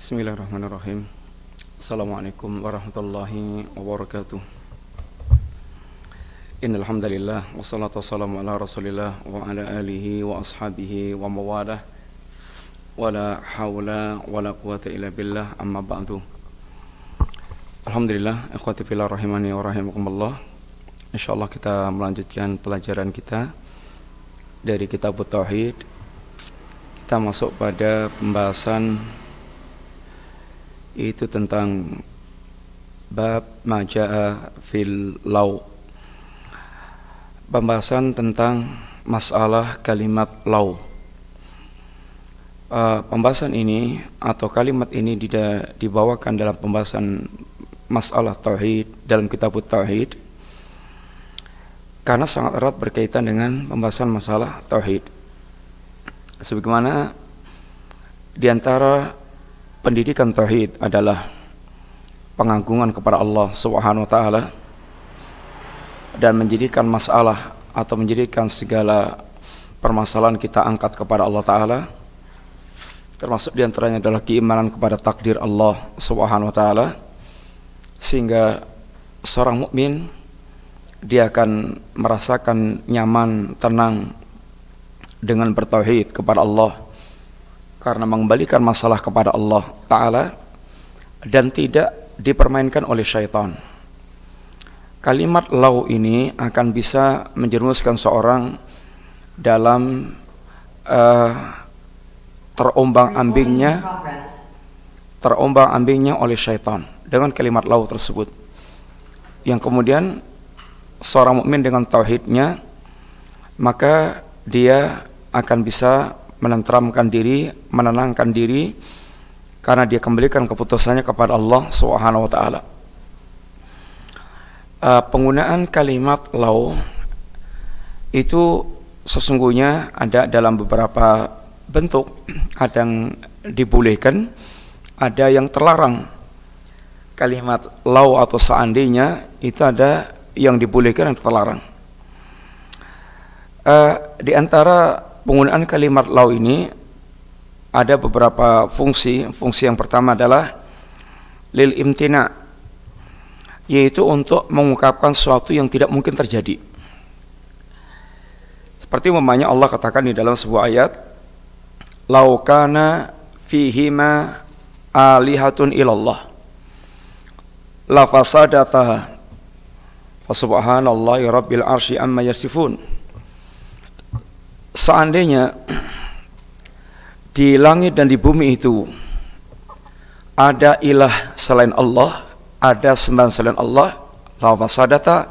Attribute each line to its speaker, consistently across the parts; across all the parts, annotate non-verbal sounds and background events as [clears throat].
Speaker 1: Bismillahirrahmanirrahim. Assalamualaikum warahmatullahi wabarakatuh.
Speaker 2: Innal hamdalillah wassalatu wassalamu ala Rasulillah wa ala alihi wa ashabihi wa Wa la hawla wa la quwata illa billah amma ba'du. Alhamdulillah ikhwati fila rahimani wa rahimakumullah. Insyaallah kita melanjutkan pelajaran kita dari kitab tauhid. Kita masuk pada pembahasan pembahasan itu tentang bab majaa fil lau pembahasan tentang masalah kalimat lau uh, eh, pembahasan ini atau kalimat ini tidak dibawakan dalam pembahasan masalah tauhid dalam kitab tauhid karena sangat erat berkaitan dengan pembahasan masalah tauhid sebagaimana di antara pendidikan tauhid adalah pengagungan kepada Allah Subhanahu wa taala dan menjadikan masalah atau menjadikan segala permasalahan kita angkat kepada Allah taala termasuk diantaranya adalah keimanan kepada takdir Allah Subhanahu wa taala sehingga seorang mukmin dia akan merasakan nyaman, tenang dengan bertauhid kepada Allah karena mengembalikan masalah kepada Allah Ta'ala dan tidak dipermainkan oleh syaitan. Kalimat lau ini akan bisa menjerumuskan seorang dalam uh, terombang ambingnya terombang ambingnya oleh syaitan dengan kalimat lau tersebut yang kemudian seorang mukmin dengan tauhidnya maka dia akan bisa menenteramkan diri, menenangkan diri karena dia kembalikan keputusannya kepada Allah Subhanahu wa taala. Eh, penggunaan kalimat lau itu sesungguhnya ada dalam beberapa bentuk, ada yang dibolehkan, ada yang terlarang. Kalimat lau atau seandainya itu ada yang dibolehkan dan terlarang. Uh, di antara penggunaan kalimat law ini ada beberapa fungsi. Fungsi yang pertama adalah lil imtina yaitu untuk mengungkapkan sesuatu yang tidak mungkin terjadi. Seperti memangnya Allah katakan di dalam sebuah ayat, laukana ma alihatun ilallah la fasadataha fa subhanallahi rabbil arsy amma yasifun seandainya di langit dan di bumi itu ada ilah selain Allah, ada sembahan selain Allah, lawa sadata,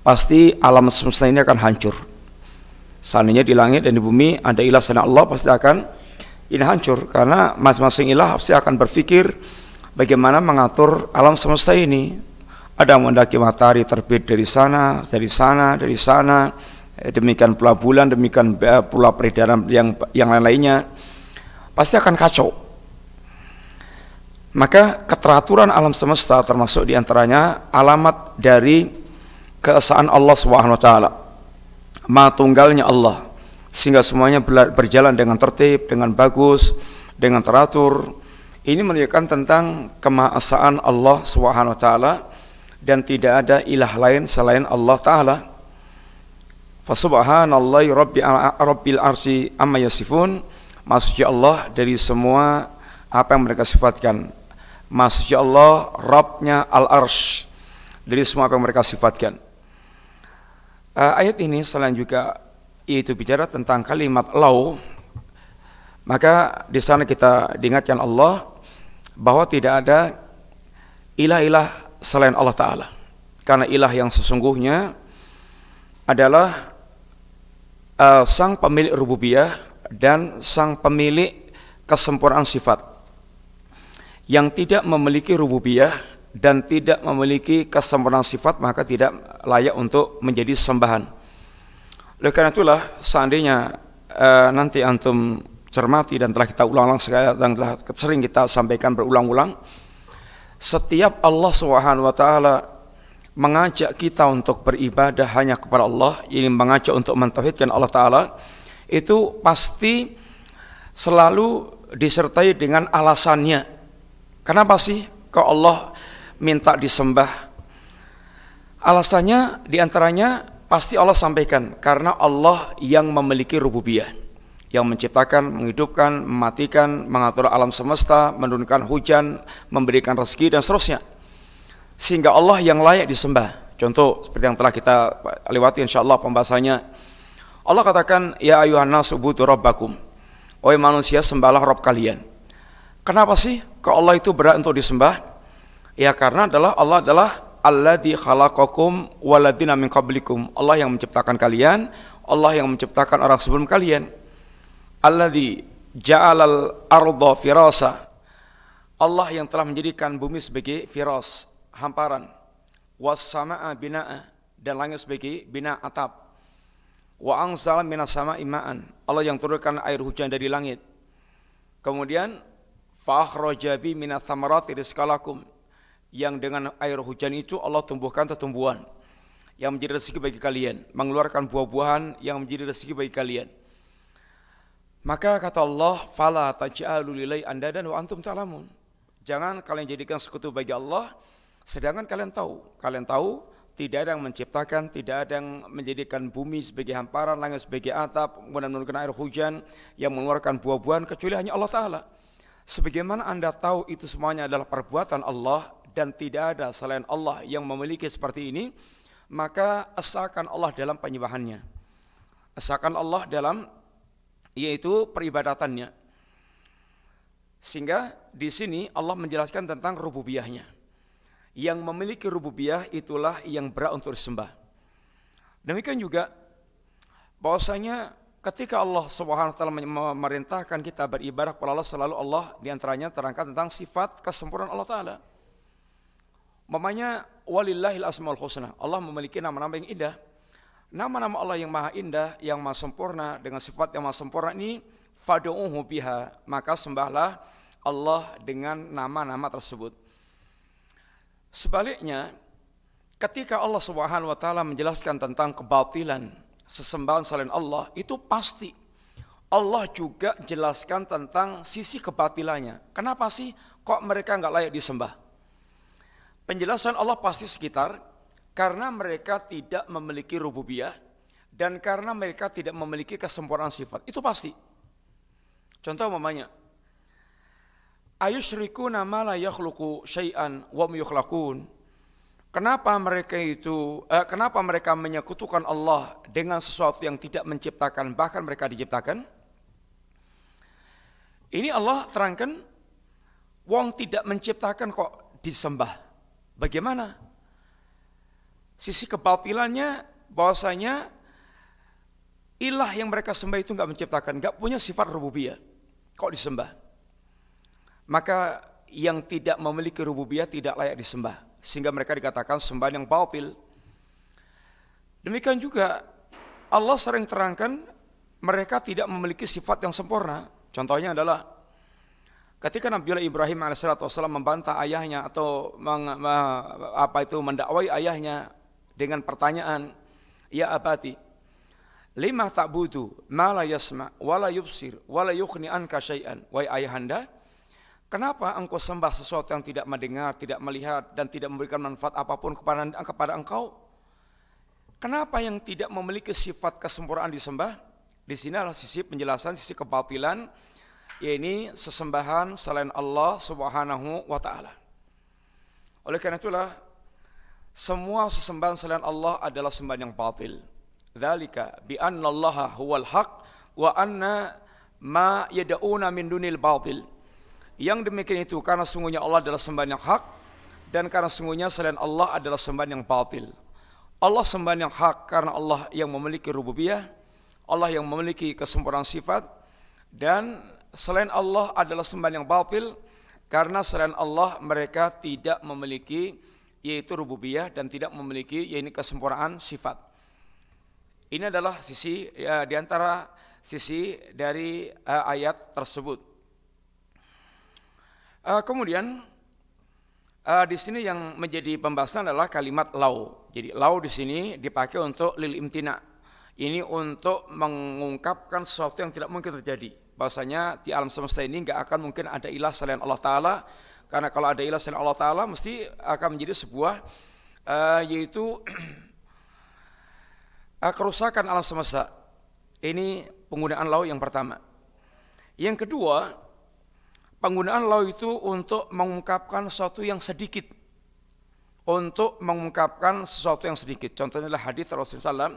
Speaker 2: pasti alam semesta ini akan hancur. Seandainya di langit dan di bumi ada ilah selain Allah, pasti akan ini hancur karena masing-masing ilah pasti akan berpikir bagaimana mengatur alam semesta ini. Ada mendaki matahari terbit dari sana, dari sana, dari sana, demikian pula bulan, demikian eh, pula peredaran yang yang lain-lainnya pasti akan kacau. Maka keteraturan alam semesta termasuk diantaranya alamat dari keesaan Allah Subhanahu wa taala. Ma tunggalnya Allah sehingga semuanya berjalan dengan tertib, dengan bagus, dengan teratur. Ini menunjukkan tentang kemaasaan Allah Subhanahu taala dan tidak ada ilah lain selain Allah taala. Fa subhanallahi rabbil arsi amma yasifun. Maksudnya Allah dari semua apa yang mereka sifatkan. Maksudnya Allah Rabbnya Al-Arsh dari semua apa yang mereka sifatkan. Uh, ayat ini selain juga yaitu bicara tentang kalimat lau maka di sana kita diingatkan Allah bahwa tidak ada ilah-ilah selain Allah Ta'ala karena ilah yang sesungguhnya adalah uh, sang pemilik rububiyah dan sang pemilik kesempurnaan sifat yang tidak memiliki rububiyah dan tidak memiliki kesempurnaan sifat maka tidak layak untuk menjadi sembahan. Oleh karena itulah seandainya uh, nanti antum cermati dan telah kita ulang-ulang dan telah sering kita sampaikan berulang-ulang setiap Allah Subhanahu wa taala mengajak kita untuk beribadah hanya kepada Allah, ini mengajak untuk mentauhidkan Allah Ta'ala, itu pasti selalu disertai dengan alasannya. Kenapa sih Kau Allah minta disembah? Alasannya diantaranya pasti Allah sampaikan karena Allah yang memiliki rububiyah yang menciptakan, menghidupkan, mematikan, mengatur alam semesta, menurunkan hujan, memberikan rezeki dan seterusnya sehingga Allah yang layak disembah. Contoh seperti yang telah kita lewati insya Allah pembahasannya. Allah katakan, Ya ayuhan nasu rabbakum. Oi manusia, sembahlah Rob kalian. Kenapa sih ke Allah itu berat untuk disembah? Ya karena adalah Allah adalah Allah di khalaqakum waladina min qablikum. Allah yang menciptakan kalian, Allah yang menciptakan orang sebelum kalian. Allah di ja'alal arda firasa. Allah yang telah menjadikan bumi sebagai firas, hamparan was sama'a bina'a dan langit sebagai bina atap wa angsal minas sama imaan Allah yang turunkan air hujan dari langit kemudian fakhraja bi minas thamarati rizqalakum yang dengan air hujan itu Allah tumbuhkan tumbuhan yang menjadi rezeki bagi kalian, mengeluarkan buah-buahan yang menjadi rezeki bagi kalian. Maka kata Allah, "Fala taj'alu lillahi andadan wa antum ta'lamun." Jangan kalian jadikan sekutu bagi Allah Sedangkan kalian tahu, kalian tahu tidak ada yang menciptakan, tidak ada yang menjadikan bumi sebagai hamparan, langit sebagai atap, kemudian menurunkan air hujan yang mengeluarkan buah-buahan kecuali hanya Allah Ta'ala. Sebagaimana Anda tahu itu semuanya adalah perbuatan Allah dan tidak ada selain Allah yang memiliki seperti ini, maka esakan Allah dalam penyembahannya. Esakan Allah dalam yaitu peribadatannya. Sehingga di sini Allah menjelaskan tentang rububiyahnya. Yang memiliki rububiyah itulah yang berat untuk disembah. Demikian juga bahwasanya ketika Allah Subhanahu wa taala memerintahkan kita beribadah kepada Allah selalu Allah di antaranya terangkat tentang sifat kesempurnaan Allah taala. Mamanya walillahil asmaul husna. Allah memiliki nama-nama yang indah. Nama-nama Allah yang maha indah, yang maha sempurna dengan sifat yang maha sempurna ini fadu'uhu biha, maka sembahlah Allah dengan nama-nama tersebut. Sebaliknya, ketika Allah Subhanahu wa taala menjelaskan tentang kebatilan sesembahan selain Allah, itu pasti Allah juga jelaskan tentang sisi kebatilannya. Kenapa sih kok mereka nggak layak disembah? Penjelasan Allah pasti sekitar karena mereka tidak memiliki rububiyah dan karena mereka tidak memiliki kesempurnaan sifat. Itu pasti. Contoh mamanya, ayushriku nama la yakhluqu syai'an wa yukhlaqun. Kenapa mereka itu eh, kenapa mereka menyekutukan Allah dengan sesuatu yang tidak menciptakan bahkan mereka diciptakan? Ini Allah terangkan wong tidak menciptakan kok disembah. Bagaimana? Sisi kebatilannya bahwasanya ilah yang mereka sembah itu nggak menciptakan, nggak punya sifat rububiyah. Kok disembah? maka yang tidak memiliki rububiyah tidak layak disembah sehingga mereka dikatakan sembahan yang Demikian juga Allah sering terangkan mereka tidak memiliki sifat yang sempurna. Contohnya adalah ketika Nabiullah Ibrahim alaihissalam membantah ayahnya atau meng, apa itu mendakwai ayahnya dengan pertanyaan, "Ya abati, lima tak butuh, malah yasma, wa yubsir, wa anka syai'an." wai ayahanda, Kenapa engkau sembah sesuatu yang tidak mendengar, tidak melihat, dan tidak memberikan manfaat apapun kepada, kepada engkau? Kenapa yang tidak memiliki sifat kesempurnaan disembah? Di sini adalah sisi penjelasan, sisi kebatilan, yaitu sesembahan selain Allah subhanahu wa ta'ala. Oleh karena itulah, semua sesembahan selain Allah adalah sembahan yang batil. Dzalika bi anna Allah huwal haq wa anna ma yad'una min dunil batil. Yang demikian itu karena sungguhnya Allah adalah sembahan yang hak dan karena sungguhnya selain Allah adalah sembahan yang batil. Allah sembahan yang hak karena Allah yang memiliki rububiyah, Allah yang memiliki kesempurnaan sifat dan selain Allah adalah sembahan yang batil karena selain Allah mereka tidak memiliki yaitu rububiyah dan tidak memiliki yaitu kesempurnaan sifat. Ini adalah sisi ya, di antara sisi dari uh, ayat tersebut. Uh, kemudian uh, di sini yang menjadi pembahasan adalah kalimat lau. Jadi lau di sini dipakai untuk lil imtina. Ini untuk mengungkapkan sesuatu yang tidak mungkin terjadi. Bahasanya di alam semesta ini nggak akan mungkin ada ilah selain Allah Taala. Karena kalau ada ilah selain Allah Taala mesti akan menjadi sebuah uh, yaitu uh, [clears throat] kerusakan alam semesta. Ini penggunaan lau yang pertama. Yang kedua, Penggunaan law itu untuk mengungkapkan sesuatu yang sedikit. Untuk mengungkapkan sesuatu yang sedikit. Contohnya adalah hadis Rasulullah SAW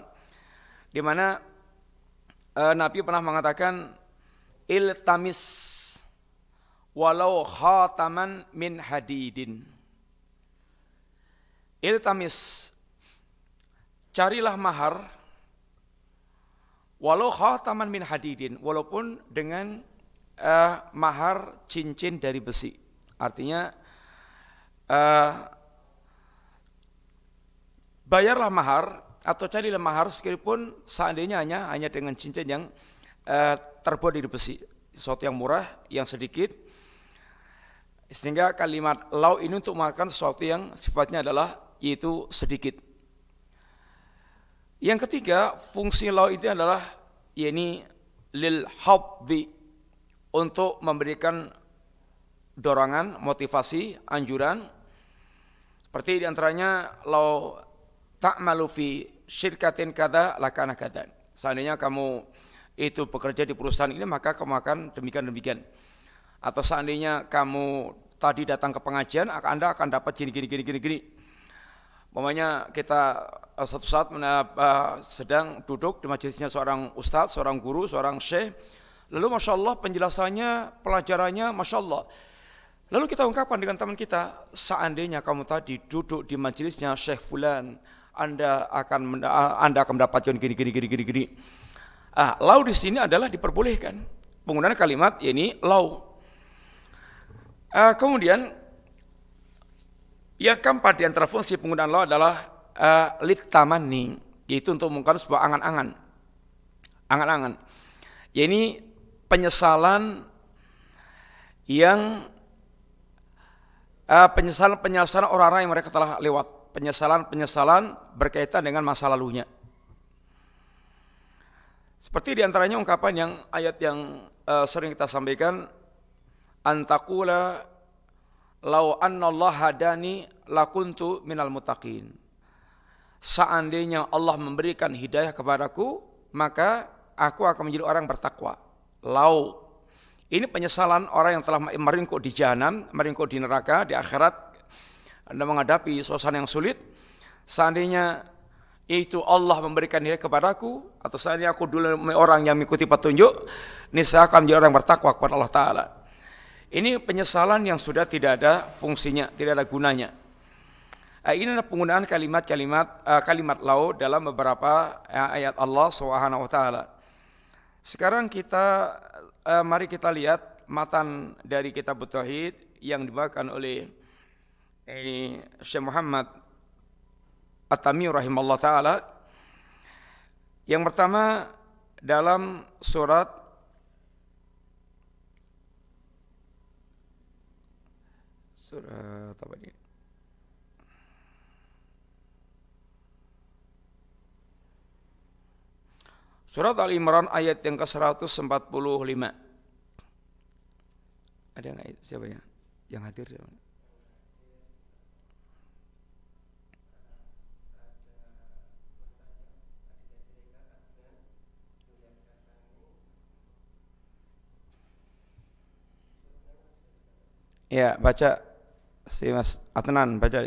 Speaker 2: di mana uh, Nabi pernah mengatakan il tamis walau khataman min hadidin. il tamis carilah mahar walau khataman min hadidin walaupun dengan uh, mahar cincin dari besi. Artinya uh, bayarlah mahar atau carilah mahar sekalipun seandainya hanya hanya dengan cincin yang uh, terbuat dari besi, sesuatu yang murah, yang sedikit. Sehingga kalimat lau ini untuk makan sesuatu yang sifatnya adalah yaitu sedikit. Yang ketiga, fungsi lau ini adalah yakni lil habdi untuk memberikan dorongan, motivasi, anjuran. Seperti diantaranya, lau tak fi syirkatin kata lakana kata. Seandainya kamu itu bekerja di perusahaan ini maka kamu akan demikian-demikian. Atau seandainya kamu tadi datang ke pengajian, Anda akan dapat gini-gini-gini-gini. Pokoknya kita eh, satu saat eh, sedang duduk di majelisnya seorang ustadz, seorang guru, seorang syekh, Lalu Masya Allah penjelasannya, pelajarannya Masya Allah. Lalu kita ungkapkan dengan teman kita, seandainya kamu tadi duduk di majelisnya Syekh Fulan, Anda akan ah, Anda akan mendapatkan gini gini gini gini gini. Ah, lau di sini adalah diperbolehkan. Penggunaan kalimat ini lau. Ah, kemudian yang keempat di antara fungsi penggunaan lau adalah uh, ah, lit tamani, yaitu untuk mengungkapkan sebuah angan-angan. Angan-angan. Ya ini penyesalan yang uh, penyesalan penyesalan orang-orang yang mereka telah lewat, penyesalan penyesalan berkaitan dengan masa lalunya. Seperti diantaranya ungkapan yang ayat yang uh, sering kita sampaikan, antakula lau anallah hadani lakuntu minal mutakin Seandainya Allah memberikan hidayah kepadaku, maka aku akan menjadi orang bertakwa. Lau, Ini penyesalan orang yang telah meringkuk di jahanam, meringkuk di neraka, di akhirat, Anda menghadapi suasana yang sulit. Seandainya itu Allah memberikan nilai kepadaku, atau seandainya aku dulu orang yang mengikuti petunjuk, niscaya akan menjadi orang bertakwa kepada Allah Ta'ala. Ini penyesalan yang sudah tidak ada fungsinya, tidak ada gunanya. Eh, ini adalah penggunaan kalimat-kalimat eh, kalimat lau dalam beberapa eh, ayat Allah Subhanahu wa taala. Sekarang kita eh, mari kita lihat matan dari kitab Tauhid yang dibawakan oleh ini Syekh Muhammad At-Tami rahimallahu taala. Yang pertama dalam surat surat apa ini? Surat Al-Imran ayat yang ke-145. Ada nggak siapa ya yang hadir? Siapa? Ya, baca si Mas Atnan, baca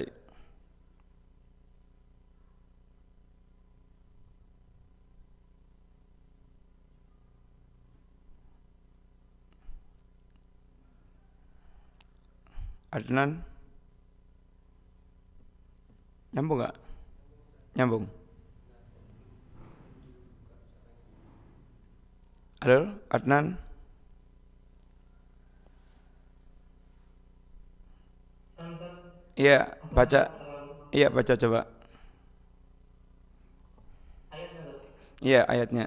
Speaker 2: Adnan Nyambung gak? Nyambung Halo Adnan Iya baca Iya baca coba Iya ayatnya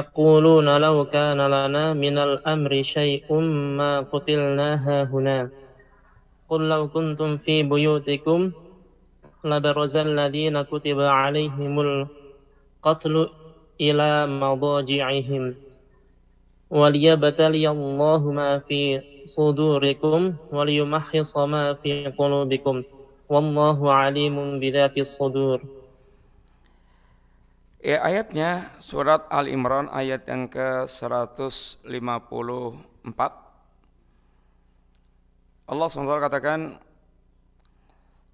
Speaker 1: يقولون لو كان لنا من الأمر شيء ما قتلنا هنا قل لو كنتم في بيوتكم لبرز الذين كتب عليهم القتل إلى مضاجعهم وليبتلي الله ما في صدوركم وليمحص ما في قلوبكم والله عليم بذات الصدور Eh, ayatnya surat Al Imran
Speaker 2: ayat yang ke-154. Allah SWT katakan,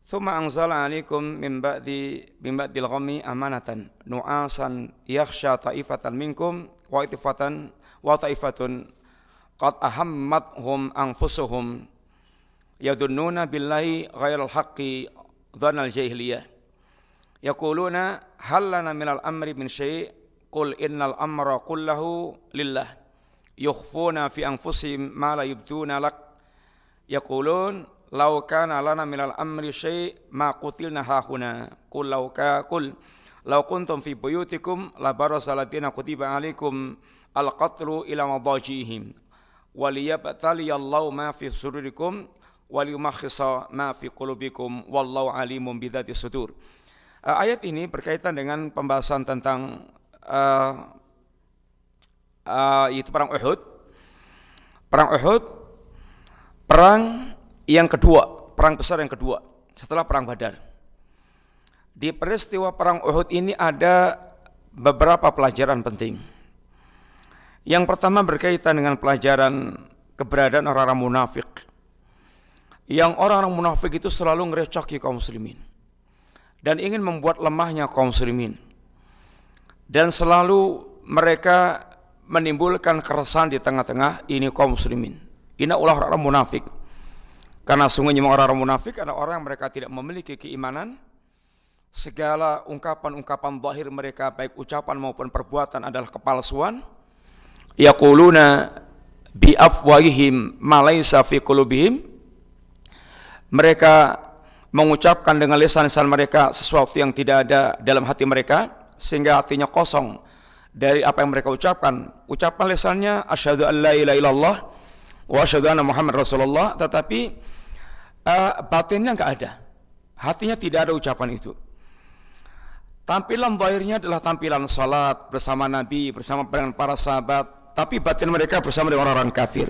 Speaker 2: "Tsumma anzala 'alaikum min ba'di min ba'dil ghammi amanatan nu'asan yakhsha ta'ifatan minkum wa ta'ifatan wa ta'ifatun qad ahammathum anfusuhum yadhunnuna billahi ghairal haqqi يقولون هل لنا من الأمر من شيء قل إن الأمر كله لله يخفون في أنفسهم ما لا يبدون لك يقولون لو كان لنا من الأمر شيء ما قتلنا هنا قل لو كا قل لو كنتم في بيوتكم لبرز الذين كتب عليكم القتل إلى مضاجيهم وليبتلي الله ما في صدوركم وليمخص ما في قلوبكم والله عليم بذات الصدور Eh, ayat ini berkaitan dengan pembahasan tentang uh, eh, uh, eh, itu perang Uhud. Perang Uhud, perang yang kedua, perang besar yang kedua setelah perang Badar. Di peristiwa perang Uhud ini ada beberapa pelajaran penting. Yang pertama berkaitan dengan pelajaran keberadaan orang-orang munafik. Yang orang-orang munafik itu selalu ngerecoki kaum muslimin dan ingin membuat lemahnya kaum muslimin. Dan selalu mereka menimbulkan keresahan di tengah-tengah ini kaum muslimin. Ini orang-orang munafik. Karena sungguhnya orang-orang munafik adalah orang yang mereka tidak memiliki keimanan. Segala ungkapan-ungkapan zahir mereka baik ucapan maupun perbuatan adalah kepalsuan. Yaquluna bi afwahihim ma laysa fi qulubihim. Mereka mengucapkan dengan lisan-lisan mereka sesuatu yang tidak ada dalam hati mereka sehingga hatinya kosong dari apa yang mereka ucapkan. Ucapan lisannya asyhadu an la ilaha illallah wa asyhadu anna Muhammad Rasulullah tetapi uh, batinnya enggak ada. Hatinya tidak ada ucapan itu. Tampilan zahirnya adalah tampilan salat bersama Nabi, bersama dengan para sahabat, tapi batin mereka bersama dengan orang-orang kafir.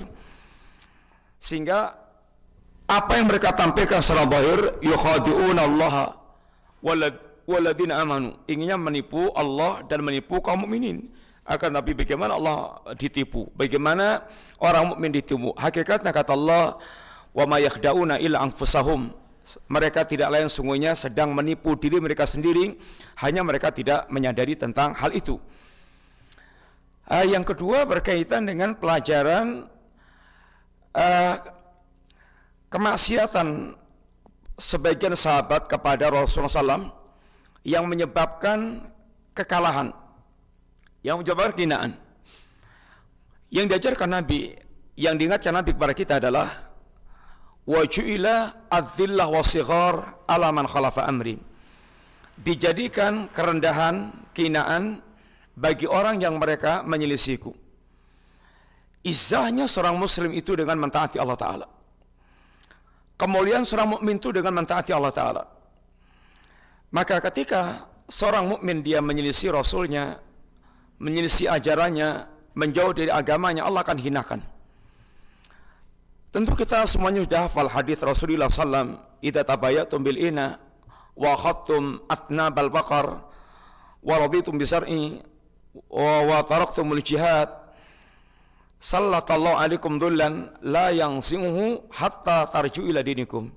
Speaker 2: Sehingga apa yang mereka tampilkan secara zahir yukhadi'una Allah waladina amanu inginnya menipu Allah dan menipu kaum mukminin akan tapi bagaimana Allah ditipu bagaimana orang mukmin ditipu hakikatnya kata Allah wa ma yakhda'una illa anfusahum mereka tidak lain sungguhnya sedang menipu diri mereka sendiri hanya mereka tidak menyadari tentang hal itu ah, yang kedua berkaitan dengan pelajaran ah, kemaksiatan sebagian sahabat kepada Rasulullah SAW yang menyebabkan kekalahan, yang menyebabkan kehinaan. Yang diajarkan Nabi, yang diingatkan Nabi kepada kita adalah wajuila adzillah wasighar alaman khalafa amri. Dijadikan kerendahan, kehinaan bagi orang yang mereka menyelisiku. Izahnya seorang muslim itu dengan mentaati Allah Ta'ala Kemuliaan seorang mukmin itu dengan mentaati Allah Ta'ala. Maka ketika seorang mukmin dia menyelisi Rasulnya, menyelisi ajarannya, menjauh dari agamanya, Allah akan hinakan. Tentu kita semuanya sudah hafal hadis Rasulullah SAW, Ida tabayatum bil ina, wa khattum atna bal bakar, wa raditum bisar'i, wa, wa taraktumul jihad, Sallallahu alaikum dullan la yang singhu hatta tarju ila dinikum.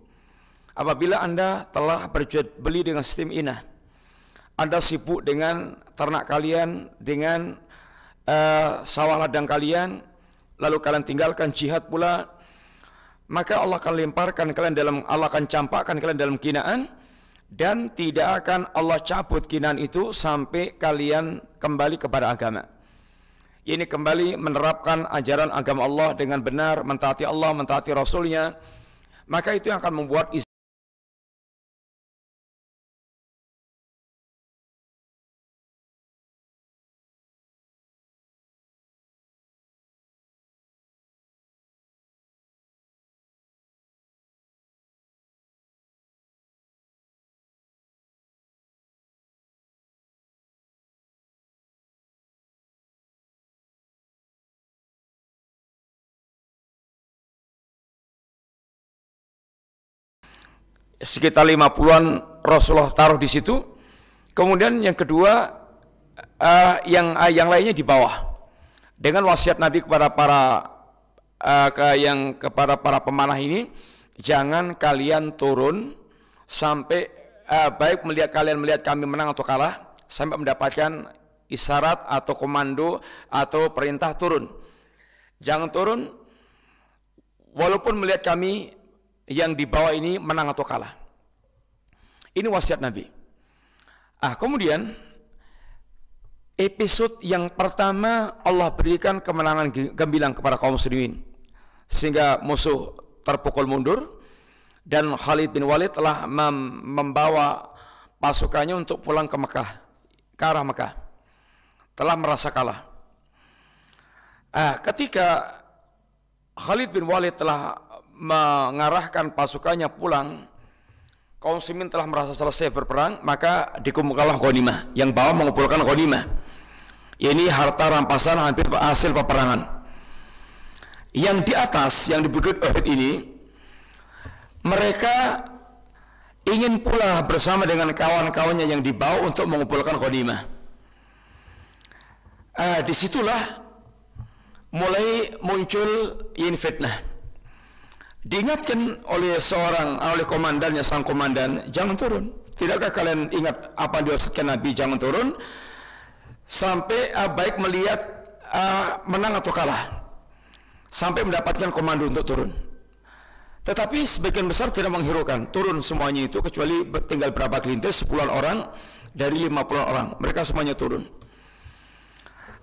Speaker 2: Apabila Anda telah berjual beli dengan sistem inah, Anda sibuk dengan ternak kalian, dengan uh, sawah ladang kalian, lalu kalian tinggalkan jihad pula, maka Allah akan lemparkan kalian dalam Allah akan campakkan kalian dalam kinaan dan tidak akan Allah cabut kinaan itu sampai kalian kembali kepada agama ini kembali menerapkan ajaran agama Allah dengan benar, mentaati Allah, mentaati
Speaker 1: Rasulnya, maka itu yang akan membuat sekitar 50-an Rasulullah taruh
Speaker 2: di situ. Kemudian yang kedua uh, yang uh, yang lainnya di bawah. Dengan wasiat Nabi kepada para uh, ke yang kepada para pemanah ini, jangan kalian turun sampai uh, baik melihat kalian melihat kami menang atau kalah sampai mendapatkan isyarat atau komando atau perintah turun. Jangan turun walaupun melihat kami yang dibawa ini menang atau kalah. Ini wasiat Nabi. Ah, kemudian episode yang pertama Allah berikan kemenangan gemilang kepada kaum muslimin sehingga musuh terpukul mundur dan Khalid bin Walid telah mem membawa pasukannya untuk pulang ke Mekah ke arah Mekah telah merasa kalah ah, ketika Khalid bin Walid telah mengarahkan pasukannya pulang, kaum muslimin telah merasa selesai berperang, maka dikumpulkanlah ghanimah. Yang bawah mengumpulkan ghanimah. Ini harta rampasan hampir hasil peperangan. Yang di atas, yang di Bukit Uhud ini, mereka ingin pula bersama dengan kawan-kawannya yang dibawa untuk mengumpulkan ghanimah. Uh, disitulah mulai muncul yin fitnah diingatkan oleh seorang oleh komandannya sang komandan jangan turun tidakkah kalian ingat apa yang diwasiatkan Nabi jangan turun sampai uh, baik melihat uh, menang atau kalah sampai mendapatkan komando untuk turun tetapi sebagian besar tidak menghiraukan turun semuanya itu kecuali tinggal berapa kelintir sepuluhan orang dari lima puluh orang mereka semuanya turun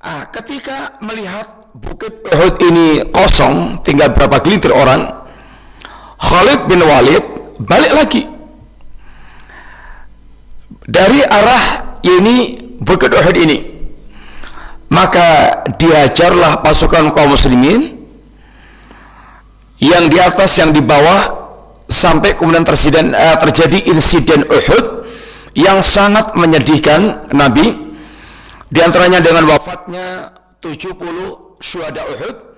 Speaker 2: ah
Speaker 1: ketika melihat
Speaker 2: bukit Uhud ini kosong tinggal berapa kelintir orang Khalid bin Walid balik lagi dari arah ini Bukit Uhud ini maka diajarlah pasukan kaum muslimin yang di atas yang di bawah sampai kemudian tersiden, eh, terjadi insiden Uhud yang sangat menyedihkan Nabi
Speaker 1: diantaranya dengan
Speaker 2: wafatnya 70 syuhada Uhud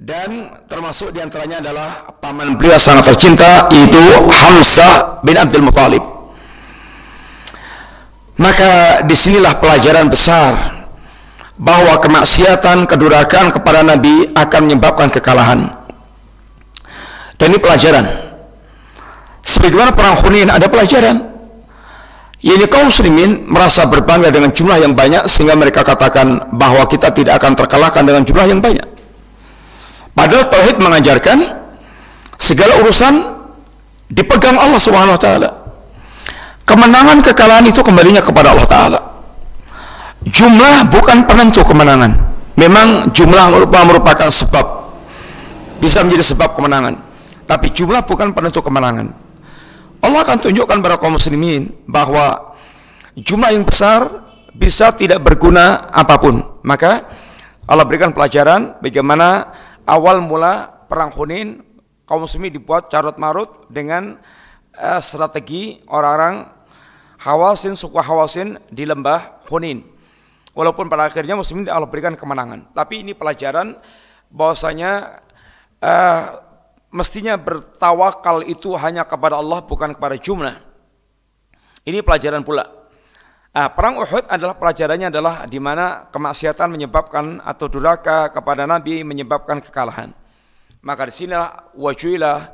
Speaker 2: dan termasuk diantaranya adalah paman beliau sangat tercinta yaitu Hamzah bin Abdul Muthalib maka disinilah pelajaran besar bahwa kemaksiatan, kedurakan kepada Nabi akan menyebabkan kekalahan dan ini pelajaran sebagaimana perang Hunain ada pelajaran yaitu kaum muslimin merasa berbangga dengan jumlah yang banyak sehingga mereka katakan bahwa kita tidak akan terkalahkan dengan jumlah yang banyak Padahal tauhid mengajarkan segala urusan dipegang Allah Subhanahu wa taala. Kemenangan kekalahan itu kembalinya kepada Allah taala. Jumlah bukan penentu kemenangan. Memang jumlah merupakan sebab bisa menjadi sebab kemenangan. Tapi jumlah bukan penentu kemenangan. Allah akan tunjukkan kepada kaum muslimin bahwa jumlah yang besar bisa tidak berguna apapun. Maka Allah berikan pelajaran bagaimana awal mula perang Hunin kaum muslimin dibuat carut marut dengan uh, strategi orang-orang Hawasin suku Hawasin di lembah Hunin. Walaupun pada akhirnya muslimin Allah berikan kemenangan, tapi ini pelajaran bahwasanya uh, mestinya bertawakal itu hanya kepada Allah bukan kepada jumlah. Ini pelajaran pula Nah, perang Uhud adalah pelajarannya adalah di mana kemaksiatan menyebabkan atau duraka kepada Nabi menyebabkan kekalahan. Maka disinilah wajuilah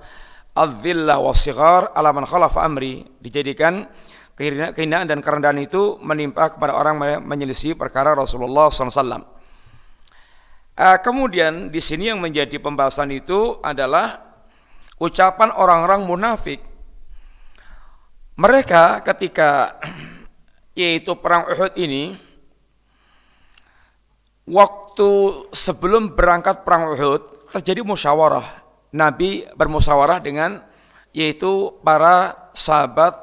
Speaker 2: al-dhillah wa-sighar ala man amri dijadikan kehinaan dan kerendahan itu menimpa kepada orang menyelisih perkara Rasulullah SAW. Ah, kemudian di sini yang menjadi pembahasan itu adalah ucapan orang-orang munafik. Mereka ketika yaitu perang Uhud ini waktu sebelum berangkat perang Uhud terjadi musyawarah. Nabi bermusyawarah dengan yaitu para sahabat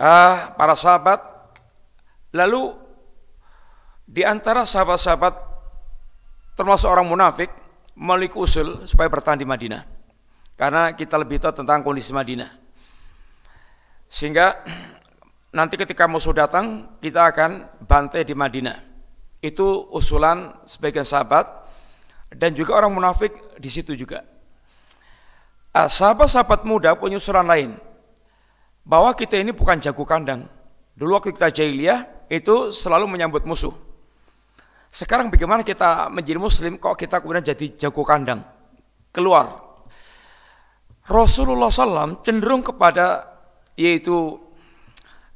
Speaker 2: uh, para sahabat lalu di antara sahabat-sahabat termasuk orang munafik memiliki usul supaya bertahan di Madinah karena kita lebih tahu tentang kondisi Madinah sehingga nanti ketika musuh datang kita akan bantai di Madinah. Itu usulan sebagian sahabat dan juga orang munafik di situ juga. Ah, sahabat-sahabat muda punya usulan lain bahwa kita ini bukan jago kandang. Dulu waktu kita jahiliyah itu selalu menyambut musuh. Sekarang bagaimana kita menjadi muslim kok kita kemudian jadi jago kandang? Keluar. Rasulullah SAW cenderung kepada yaitu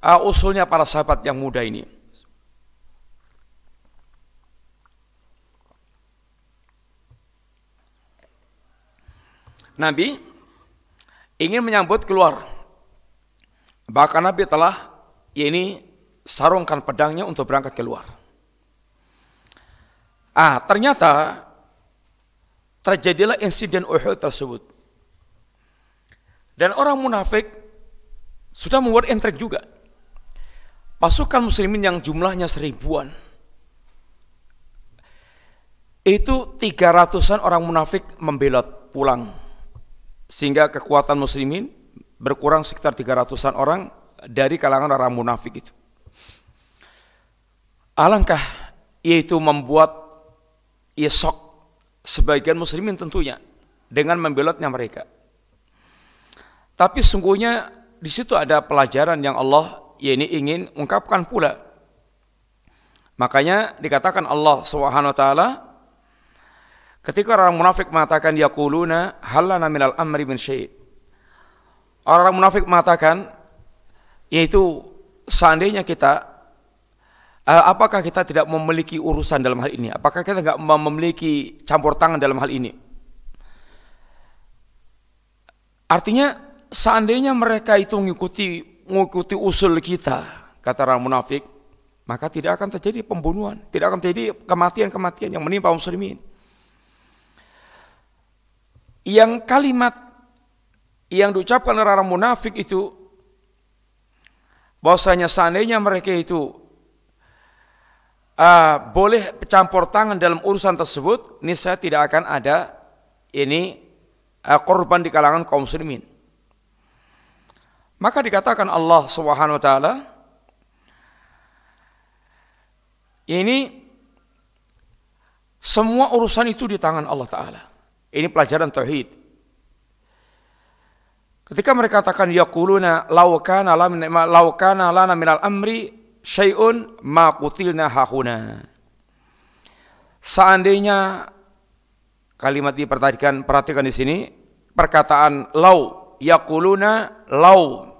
Speaker 2: uh, usulnya para sahabat yang muda ini. Nabi ingin menyambut keluar. Bahkan Nabi telah ya ini sarungkan pedangnya untuk berangkat keluar. Ah, ternyata terjadilah insiden Uhud tersebut. Dan orang munafik sudah membuat entrik juga pasukan muslimin yang jumlahnya seribuan itu tiga ratusan orang munafik membelot pulang sehingga kekuatan muslimin berkurang sekitar tiga ratusan orang dari kalangan orang munafik itu alangkah yaitu membuat yesok sebagian muslimin tentunya dengan membelotnya mereka tapi sungguhnya di situ ada pelajaran yang Allah ya ini ingin ungkapkan pula. Makanya dikatakan Allah Subhanahu wa taala ketika orang munafik mengatakan yaquluna halana minal amri min syai'. Orang munafik mengatakan yaitu seandainya kita eh, apakah kita tidak memiliki urusan dalam hal ini? Apakah kita tidak memiliki campur tangan dalam hal ini? Artinya seandainya mereka itu mengikuti mengikuti usul kita, kata orang munafik, maka tidak akan terjadi pembunuhan, tidak akan terjadi kematian-kematian yang menimpa muslimin. Yang kalimat yang diucapkan oleh orang munafik itu bahwasanya seandainya mereka itu uh, boleh campur tangan dalam urusan tersebut, niscaya tidak akan ada ini uh, korban di kalangan kaum muslimin. Maka dikatakan Allah Subhanahu wa taala ini semua urusan itu di tangan Allah taala. Ini pelajaran tauhid. Ketika mereka katakan yaquluna law kana lana law kana lana minal amri syai'un ma qutilna hahuna. Seandainya kalimat diperhatikan perhatikan di sini perkataan lau Yakuluna lau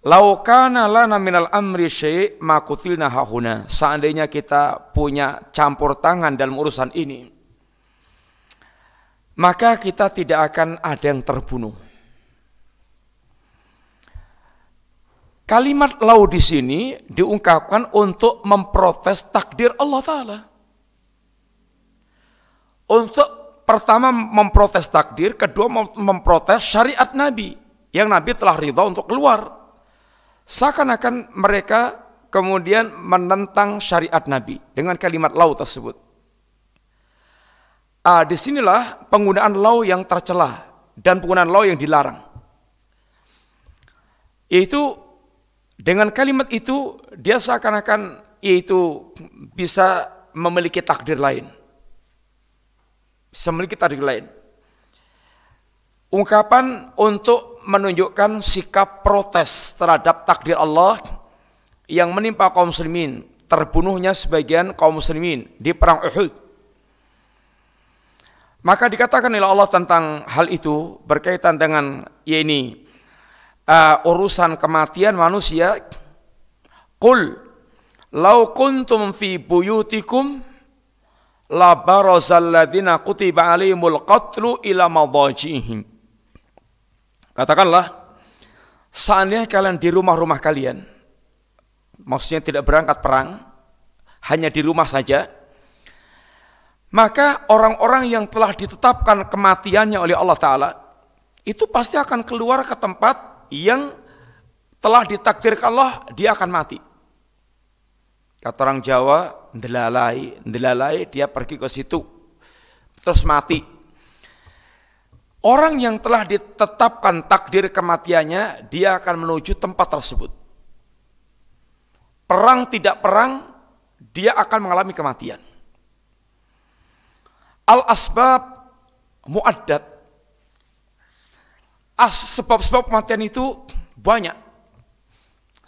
Speaker 2: Laukana lana minal amri syai' ma hahuna. Seandainya kita punya campur tangan dalam urusan ini, maka kita tidak akan ada yang terbunuh. Kalimat lau di sini diungkapkan untuk memprotes takdir Allah Ta'ala. Untuk pertama memprotes takdir, kedua memprotes syariat Nabi yang Nabi telah ridha untuk keluar. Seakan-akan mereka kemudian menentang syariat Nabi dengan kalimat lau tersebut. Ah, disinilah penggunaan lau yang tercelah dan penggunaan lau yang dilarang. Yaitu dengan kalimat itu dia seakan-akan yaitu bisa memiliki takdir lain. Bisa memiliki tarik lain. Ungkapan untuk menunjukkan sikap protes terhadap takdir Allah yang menimpa kaum muslimin, terbunuhnya sebagian kaum muslimin di perang Uhud. Maka dikatakan oleh Allah tentang hal itu berkaitan dengan ya ini uh, urusan kematian manusia. Qul lau kuntum fi buyutikum la barazalladzina kutiba alaihimul qatlu ila madajihim. Katakanlah, seandainya kalian di rumah-rumah kalian, maksudnya tidak berangkat perang, hanya di rumah saja, maka orang-orang yang telah ditetapkan kematiannya oleh Allah Ta'ala, itu pasti akan keluar ke tempat yang telah ditakdirkan Allah, dia akan mati. Kata orang Jawa, ndelalai, ndelalai dia pergi ke situ, terus mati. Orang yang telah ditetapkan takdir kematiannya, dia akan menuju tempat tersebut. Perang tidak perang, dia akan mengalami kematian. Al-asbab mu'addad. As, sebab-sebab kematian itu banyak.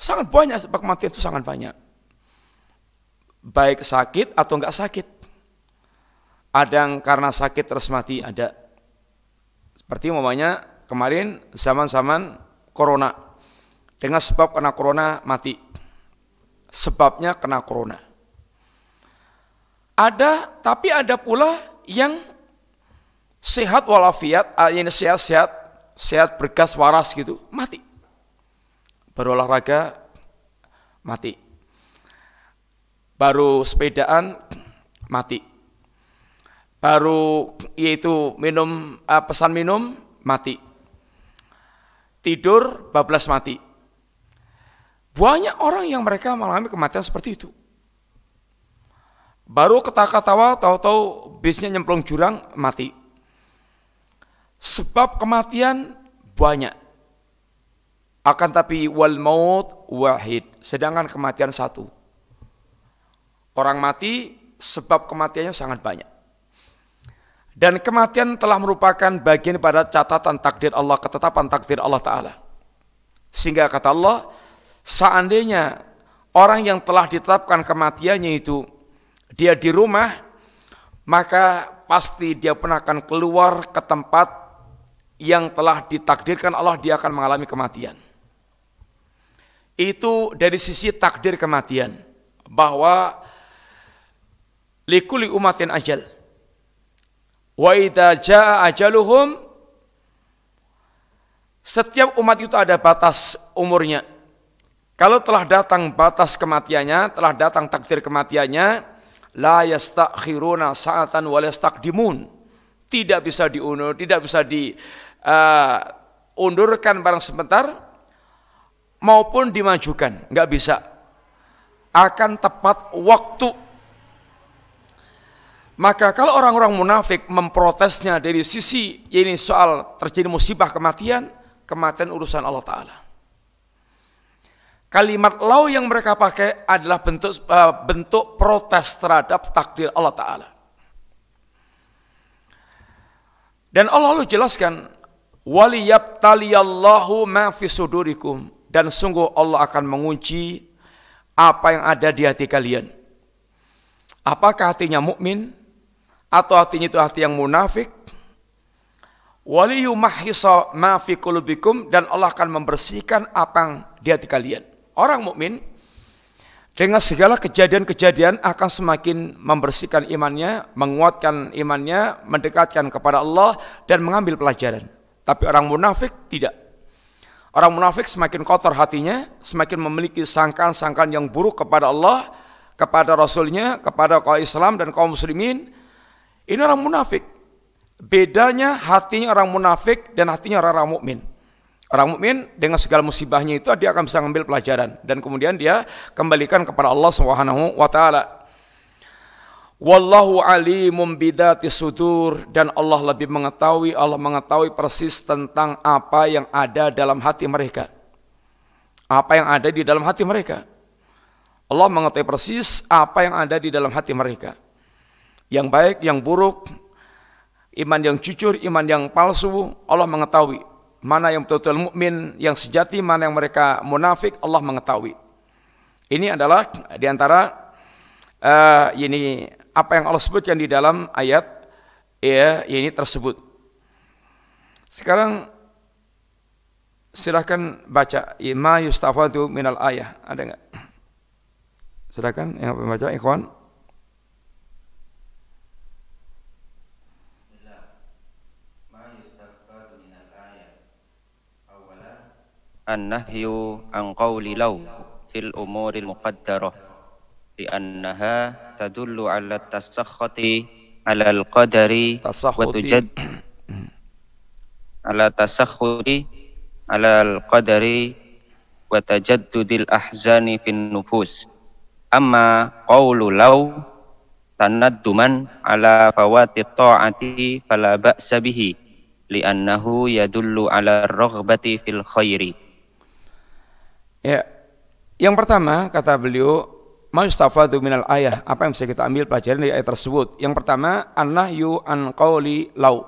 Speaker 2: Sangat banyak sebab kematian itu sangat banyak baik sakit atau enggak sakit. Ada yang karena sakit terus mati, ada. Seperti umpamanya kemarin zaman-zaman corona. Dengan sebab kena corona mati. Sebabnya kena corona. Ada, tapi ada pula yang sehat walafiat, ah, yang sehat-sehat, sehat bergas waras gitu, mati. Berolahraga, mati baru sepedaan mati. Baru yaitu minum eh, pesan minum mati. Tidur bablas mati. Banyak orang yang mereka mengalami kematian seperti itu. Baru ketawa-ketawa, tahu-tahu bisnya nyemplung jurang, mati. Sebab kematian banyak. Akan tapi wal maut wahid, sedangkan kematian satu. Orang mati sebab kematiannya sangat banyak. Dan kematian telah merupakan bagian pada catatan takdir Allah, ketetapan takdir Allah Ta'ala. Sehingga kata Allah, seandainya orang yang telah ditetapkan kematiannya itu, dia di rumah, maka pasti dia pernah akan keluar ke tempat yang telah ditakdirkan Allah, dia akan mengalami kematian. Itu dari sisi takdir kematian, bahwa likuli umatin ajal. Wa idza jaa ajaluhum setiap umat itu ada batas umurnya. Kalau telah datang batas kematiannya, telah datang takdir kematiannya, la yastakhiruna sa'atan wa yastakdimun. Tidak bisa diundur, tidak bisa diundurkan eh, uh, barang sebentar maupun dimajukan, nggak bisa. Akan tepat waktu maka kalau orang-orang munafik memprotesnya dari sisi ini soal terjadi musibah kematian, kematian urusan Allah Ta'ala. Kalimat lau yang mereka pakai adalah bentuk eh, bentuk protes terhadap takdir Allah Ta'ala. Dan Allah lalu jelaskan, وَلِيَبْتَلِيَاللَّهُ مَا Dan sungguh Allah akan mengunci apa yang ada di hati kalian. Apakah hatinya mukmin? atau hatinya itu hati yang munafik. Waliyu dan Allah akan membersihkan apa yang di hati kalian. Orang mukmin dengan segala kejadian-kejadian akan semakin membersihkan imannya, menguatkan imannya, mendekatkan kepada Allah dan mengambil pelajaran. Tapi orang munafik tidak. Orang munafik semakin kotor hatinya, semakin memiliki sangkaan-sangkaan yang buruk kepada Allah, kepada Rasulnya, kepada kaum Islam dan kaum Muslimin, ini orang munafik. Bedanya hatinya orang munafik dan hatinya orang-orang mukmin. Orang mukmin dengan segala musibahnya itu dia akan bisa mengambil pelajaran dan kemudian dia kembalikan kepada Allah Subhanahu wa taala. Wallahu alimum bidati sudur dan Allah lebih mengetahui Allah mengetahui persis tentang apa yang ada dalam hati mereka. Apa yang ada di dalam hati mereka. Allah mengetahui persis apa yang ada di dalam hati mereka yang baik, yang buruk, iman yang jujur, iman yang palsu, Allah mengetahui. Mana yang betul-betul mukmin yang sejati, mana yang mereka munafik, Allah mengetahui. Ini adalah diantara uh, eh, ini apa yang Allah sebutkan di dalam ayat ya ini tersebut. Sekarang silahkan baca ma yustafadu minal ayah ada nggak? Silahkan yang membaca ikhwan.
Speaker 1: an-nahyu an qawli law fil umuril muqaddarah li annaha tadullu ala tasakhuti ala al-qadari wa tujad ala tasakhuti ala al-qadari wa tajaddudil ahzani fin nufus amma qawlu law tanadduman ala fawati ta'ati fala ba'sa bihi li'annahu yadullu ala raghbati fil khairi
Speaker 2: Ya, yang pertama kata beliau, Mustafa minal ayah, apa yang bisa kita ambil pelajaran dari ayat tersebut? Yang pertama, Yu an Kauli lau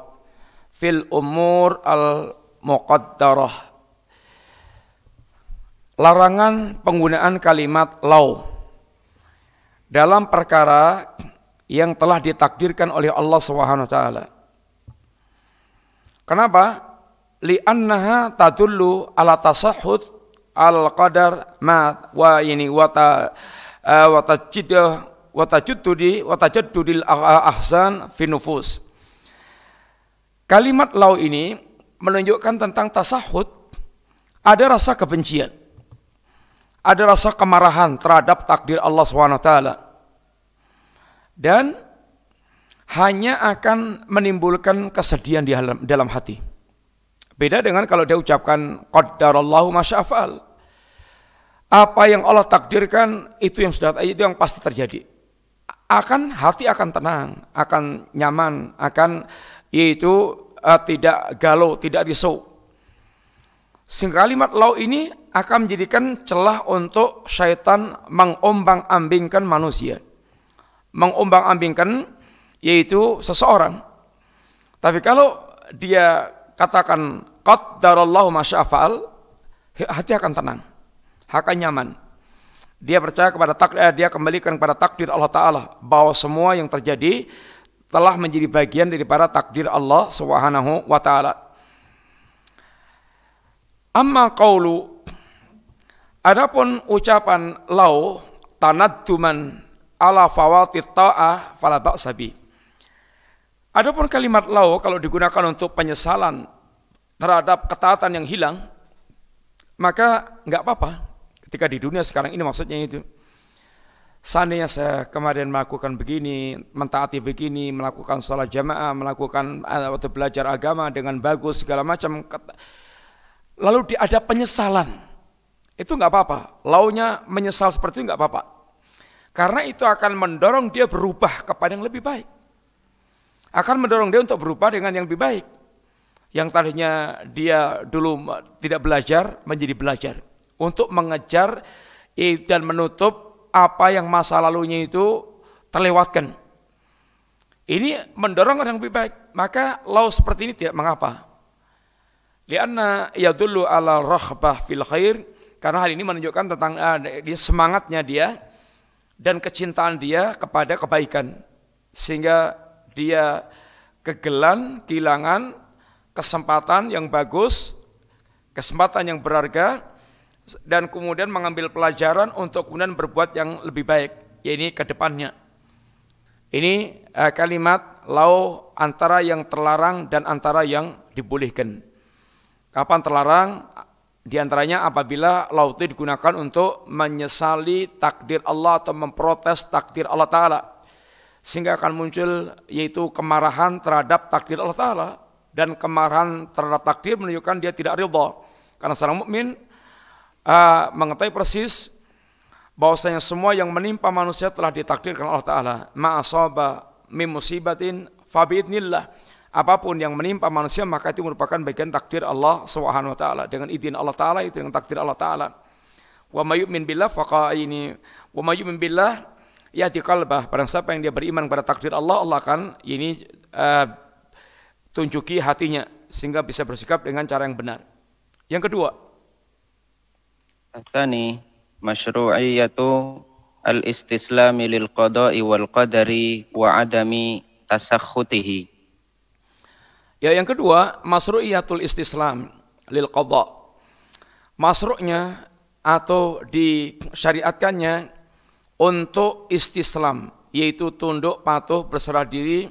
Speaker 2: fil umur al muqaddarah. Larangan penggunaan kalimat lau dalam perkara yang telah ditakdirkan oleh Allah Subhanahu wa taala. Kenapa? Li'annaha tadullu ala tasahhud al-qadar ma wa ini wata eh, wata wata cido di wata watajuddudi di ah, ah, ahsan Finufus Kalimat lau ini menunjukkan tentang tasahud ada rasa kebencian. Ada rasa kemarahan terhadap takdir Allah SWT. Dan hanya akan menimbulkan kesedihan di dalam hati. Beda dengan kalau dia ucapkan qaddarallahu masyafal. Apa yang Allah takdirkan itu yang sudah itu yang pasti terjadi. Akan hati akan tenang, akan nyaman, akan yaitu uh, tidak galau, tidak risau. Sehingga kalimat lau ini akan menjadikan celah untuk syaitan mengombang-ambingkan manusia. Mengombang-ambingkan yaitu seseorang. Tapi kalau dia katakan qaddarallahu masyafal hati akan tenang akan nyaman dia percaya kepada takdir eh, dia kembalikan kepada takdir Allah taala bahwa semua yang terjadi telah menjadi bagian daripada takdir Allah Subhanahu wa taala amma qawlu adapun ucapan lau tanadduman ala fawati ta'ah fala ba'sabi Adapun kalimat lau kalau digunakan untuk penyesalan terhadap ketaatan yang hilang, maka nggak apa-apa. Ketika di dunia sekarang ini maksudnya itu. Seandainya saya kemarin melakukan begini, mentaati begini, melakukan sholat jamaah, melakukan eh, atau belajar agama dengan bagus segala macam, lalu ada penyesalan, itu nggak apa-apa. Launya menyesal seperti itu nggak apa-apa. Karena itu akan mendorong dia berubah kepada yang lebih baik akan mendorong dia untuk berubah dengan yang lebih baik. Yang tadinya dia dulu tidak belajar menjadi belajar untuk mengejar dan menutup apa yang masa lalunya itu terlewatkan. Ini mendorong orang yang lebih baik. Maka law seperti ini tidak mengapa. Lianna dulu ala rahbah fil khair karena hal ini menunjukkan tentang uh, dia semangatnya dia dan kecintaan dia kepada kebaikan sehingga dia kegelan, kehilangan kesempatan yang bagus, kesempatan yang berharga, dan kemudian mengambil pelajaran untuk kemudian berbuat yang lebih baik, yaitu ke depannya. Ini eh, kalimat lau antara yang terlarang dan antara yang dibolehkan. Kapan terlarang? Di antaranya apabila laut itu digunakan untuk menyesali takdir Allah atau memprotes takdir Allah Ta'ala sehingga akan muncul yaitu kemarahan terhadap takdir Allah Ta'ala dan kemarahan terhadap takdir menunjukkan dia tidak ridha karena seorang mukmin uh, mengetahui persis bahwasanya semua yang menimpa manusia telah ditakdirkan Allah Ta'ala ma'asaba mim musibatin fabi'idnillah apapun yang menimpa manusia maka itu merupakan bagian takdir Allah Subhanahu wa taala dengan izin Allah taala itu dengan takdir Allah taala wa may billah faqa ini wa may billah ya qalbah barang siapa yang dia beriman pada takdir Allah Allah akan ini uh, tunjuki hatinya
Speaker 1: sehingga bisa bersikap dengan cara yang benar. Yang kedua, Tani masyru'iyatu al-istislami lil qada'i wal qadari wa adami tasakhutihi. Ya, yang kedua,
Speaker 2: masru'iyatul istislam lil qada'. Masru'nya atau disyariatkannya untuk istislam, yaitu tunduk, patuh, berserah diri,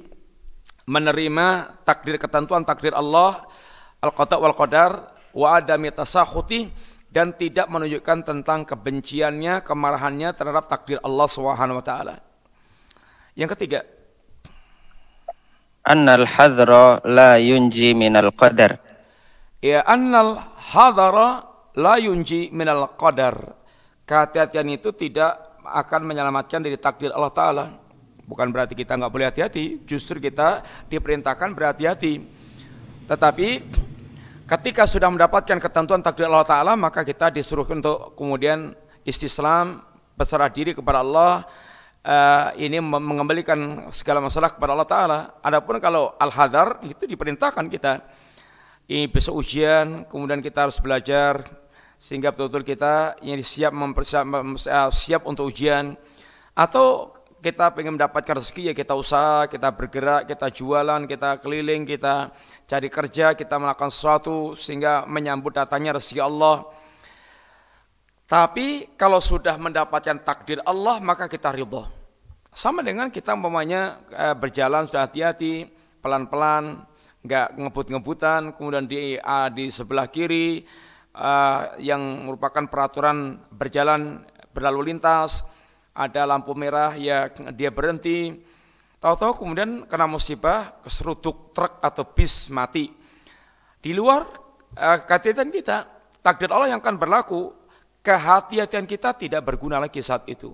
Speaker 2: menerima takdir ketentuan takdir Allah, al-qada wal qadar, wa adami tasakhuti dan tidak menunjukkan tentang kebenciannya, kemarahannya terhadap takdir Allah Subhanahu wa taala. Yang ketiga,
Speaker 1: annal hadra la yunji minal qadar.
Speaker 2: Ya annal hadra la yunji minal qadar. Kehati-hatian itu tidak akan menyelamatkan dari takdir Allah Ta'ala. Bukan berarti kita nggak boleh hati-hati, justru kita diperintahkan berhati-hati. Tetapi ketika sudah mendapatkan ketentuan takdir Allah Ta'ala, maka kita disuruh untuk kemudian istislam, berserah diri kepada Allah, eh, ini mengembalikan segala masalah kepada Allah Ta'ala. Adapun kalau al-hadar, itu diperintahkan kita. Ini besok ujian, kemudian kita harus belajar, sehingga betul-betul kita yang siap eh, siap untuk ujian atau kita ingin mendapatkan rezeki ya kita usaha, kita bergerak, kita jualan, kita keliling, kita cari kerja, kita melakukan sesuatu sehingga menyambut datangnya rezeki Allah. Tapi kalau sudah mendapatkan takdir Allah maka kita ridho. Sama dengan kita umpamanya eh, berjalan sudah hati-hati, pelan-pelan, nggak ngebut-ngebutan, kemudian di eh, di sebelah kiri uh, yang merupakan peraturan berjalan berlalu lintas, ada lampu merah ya dia berhenti. Tahu-tahu kemudian kena musibah keseruduk truk atau bis mati. Di luar uh, eh, kehatian kita, takdir Allah yang akan berlaku, kehati-hatian kita tidak berguna lagi saat itu.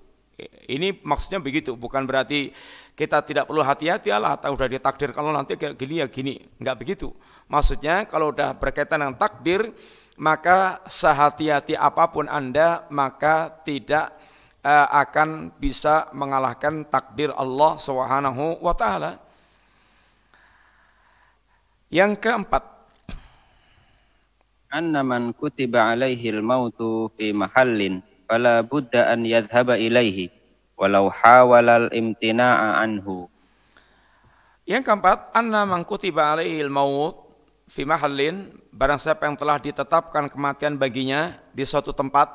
Speaker 2: Ini maksudnya begitu, bukan berarti kita tidak perlu hati-hati Allah, atau sudah ditakdirkan Allah nanti gini ya gini, enggak begitu. Maksudnya kalau udah berkaitan dengan takdir, maka sehati-hati apapun Anda, maka tidak uh, akan bisa mengalahkan takdir Allah
Speaker 1: Subhanahu wa taala. Yang keempat, anna man kutiba alaihi al-mautu fi mahallin fala budda an yadhhaba ilaihi walau hawala al-imtina'a anhu. Yang keempat, anna man kutiba alaihi al-maut
Speaker 2: Fima halin, barang siapa yang telah ditetapkan kematian baginya di suatu tempat,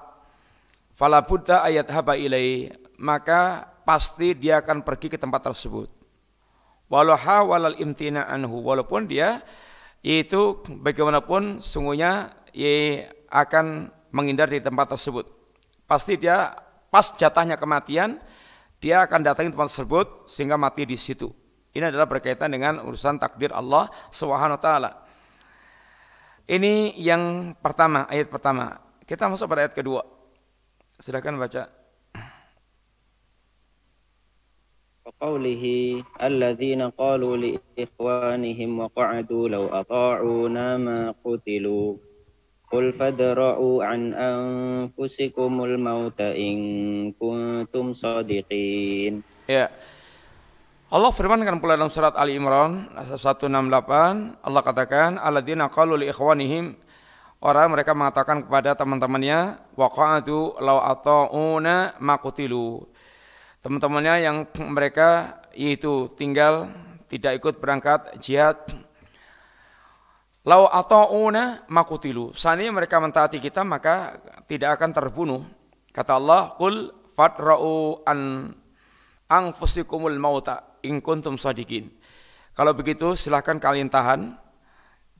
Speaker 2: fala buddha ayat haba ilai, maka pasti dia akan pergi ke tempat tersebut. Walau hawalal imtina anhu, walaupun dia yaitu bagaimanapun sungguhnya ia akan menghindar di tempat tersebut. Pasti dia pas jatahnya kematian, dia akan datang ke tempat tersebut sehingga mati di situ. Ini adalah berkaitan dengan urusan takdir Allah Subhanahu wa taala. Ini yang pertama, ayat pertama. Kita masuk pada ayat kedua. Silakan baca.
Speaker 1: وقوله الذين قالوا لإخوانهم وقعدوا لو أطاعونا ما قتلوا قل فادرءوا عن أنفسكم الموت إن كنتم صادقين. Ya. Yeah.
Speaker 2: Allah firmankan pula dalam surat Ali Imran
Speaker 1: 168 Allah katakan
Speaker 2: alladzina qalu li ikhwanihim orang mereka mengatakan kepada teman-temannya waqa'atu law ata'una qutilu teman-temannya yang mereka yaitu tinggal tidak ikut berangkat jihad Lau ata'una makutilu. Seandainya mereka mentaati kita maka tidak akan terbunuh. Kata Allah, "Qul fatrau an anfusikumul mauta." in kuntum sadikin. Kalau begitu silahkan kalian tahan,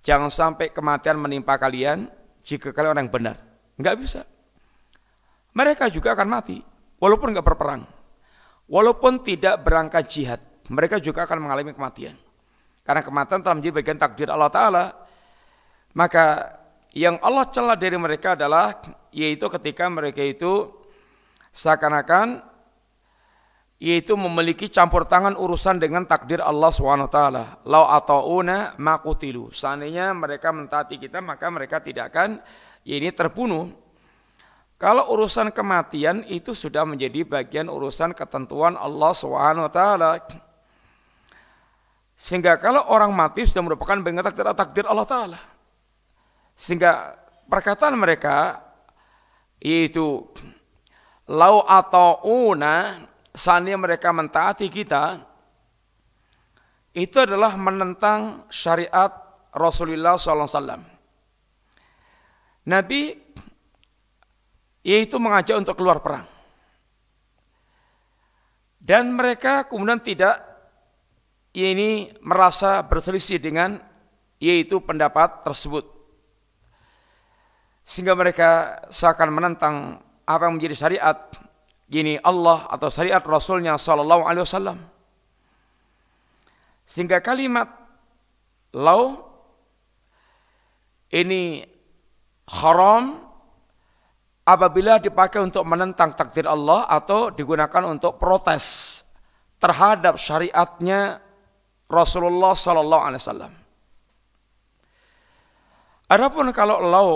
Speaker 2: jangan sampai kematian menimpa kalian jika kalian orang yang benar. Enggak bisa. Mereka juga akan mati, walaupun enggak berperang. Walaupun tidak berangkat jihad, mereka juga akan mengalami kematian. Karena kematian telah menjadi bagian takdir Allah Ta'ala. Maka yang Allah celah dari mereka adalah yaitu ketika mereka itu seakan-akan yaitu memiliki campur tangan urusan dengan takdir Allah SWT. Lau ata'una makutilu. Seandainya mereka mentaati kita maka mereka tidak akan ya ini terbunuh. Kalau urusan kematian itu sudah menjadi bagian urusan ketentuan Allah SWT. Sehingga kalau orang mati sudah merupakan bagian takdir, takdir Allah Ta'ala. Sehingga perkataan mereka yaitu lau ata'una seandainya mereka mentaati kita, itu adalah menentang syariat Rasulullah SAW. Nabi yaitu mengajak untuk keluar perang. Dan mereka kemudian tidak ini merasa berselisih dengan yaitu pendapat tersebut. Sehingga mereka seakan menentang apa yang menjadi syariat gini Allah atau syariat Rasulnya Shallallahu Alaihi Wasallam. Sehingga kalimat lau ini haram apabila dipakai untuk menentang takdir Allah atau digunakan untuk protes terhadap syariatnya Rasulullah saw Alaihi Wasallam. Adapun kalau lau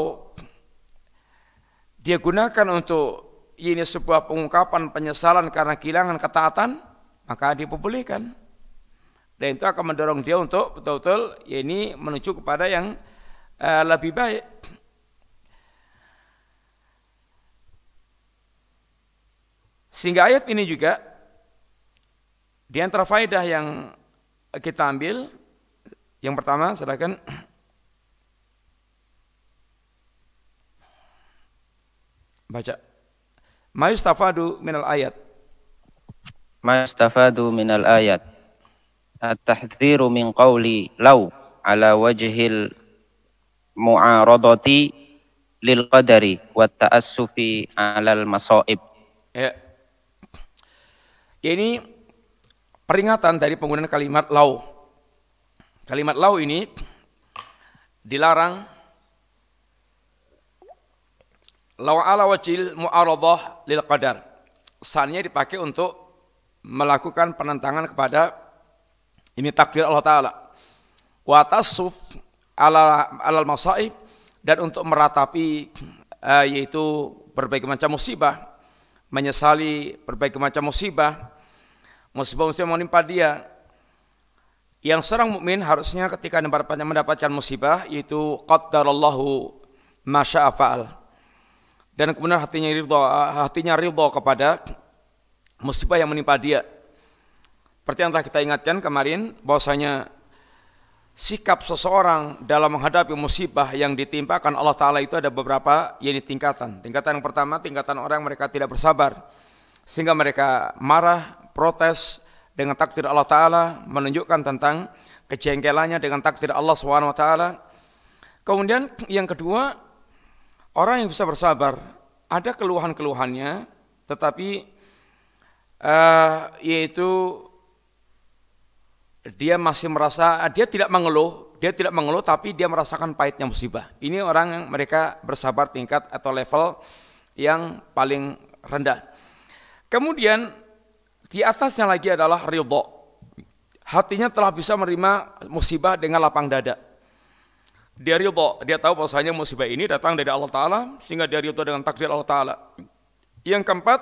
Speaker 2: dia gunakan untuk ini sebuah pengungkapan penyesalan karena kehilangan ketaatan, maka diperbolehkan. Dan itu akan mendorong dia untuk betul-betul ya ini menuju kepada yang eh, lebih baik. Sehingga ayat ini juga di antara faedah yang kita ambil yang pertama silakan baca Maistafadu minal ayat.
Speaker 1: Maistafadu minal ayat. At-tahdhiru min qawli law ala wajhil mu'aradati lil qadari wa ta'assufi alal masaib. Ya. ya. Ini
Speaker 2: peringatan dari penggunaan kalimat law. Kalimat law ini dilarang Lawa ala wajil mu'aradah lil qadar. Sannya dipakai untuk melakukan penentangan kepada ini takdir Allah Ta'ala. Wa tasuf ala alal masaib dan untuk meratapi uh, yaitu berbagai macam musibah, menyesali berbagai macam musibah, musibah-musibah menimpa dia. Yang seorang mukmin harusnya ketika mendapatkan musibah yaitu qaddarallahu masya'afa'al dan kemudian hatinya ridho, hatinya ridho kepada musibah yang menimpa dia. Seperti yang telah kita ingatkan kemarin, bahwasanya sikap seseorang dalam menghadapi musibah yang ditimpakan Allah Ta'ala itu ada beberapa yaitu tingkatan. Tingkatan yang pertama, tingkatan orang mereka tidak bersabar. Sehingga mereka marah, protes dengan takdir Allah Ta'ala, menunjukkan tentang kejengkelannya dengan takdir Allah Swt. Kemudian yang kedua, Orang yang bisa bersabar ada keluhan-keluhannya, tetapi uh, yaitu dia masih merasa eh, dia tidak mengeluh, dia tidak mengeluh tapi dia merasakan pahitnya musibah. Ini orang yang mereka bersabar tingkat atau level yang paling rendah. Kemudian di atasnya lagi adalah ridho. Hatinya telah bisa menerima musibah dengan lapang dada dia ridho, dia tahu bahwasanya musibah ini datang dari Allah Ta'ala, sehingga dia ridho dengan takdir Allah Ta'ala. Yang keempat,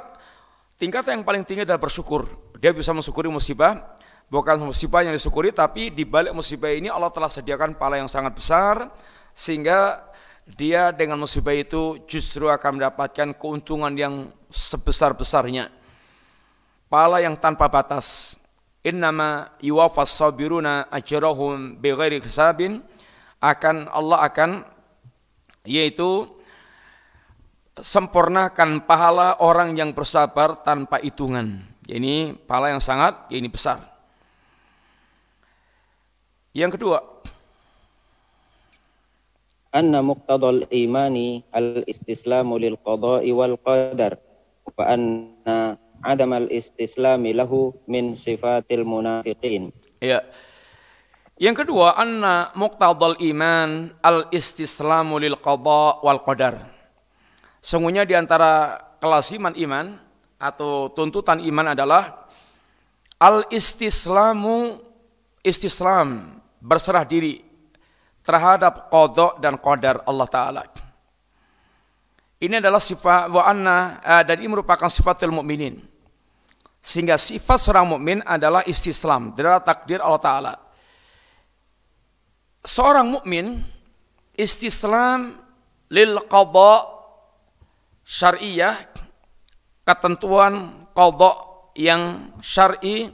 Speaker 2: tingkat yang paling tinggi adalah bersyukur. Dia bisa mensyukuri musibah, bukan musibah yang disyukuri, tapi di balik musibah ini Allah telah sediakan pala yang sangat besar, sehingga dia dengan musibah itu justru akan mendapatkan keuntungan yang sebesar-besarnya. pala yang tanpa batas. Innama yuwafas sabiruna ajrahum bighairi hisabin akan Allah akan yaitu sempurnakan pahala orang yang bersabar tanpa hitungan. Ini pahala yang sangat ini besar.
Speaker 1: Yang kedua, anna muqtadal imani al-istislamu lil qada'i wal qadar wa anna adamal al-istislami lahu min sifatil munafiqin.
Speaker 2: Ya. Yang kedua, anna muqtadal iman al-istislamu lil qada wal qadar. Sungguhnya di antara kelaziman iman atau tuntutan iman adalah al-istislamu istislam, berserah diri terhadap qada dan qadar Allah taala. Ini adalah sifat wa anna eh, dan ini merupakan sifatul mukminin. Sehingga sifat seorang mukmin adalah istislam, adalah takdir Allah taala seorang mukmin istislam lil qadha syariah ketentuan qadha yang syar'i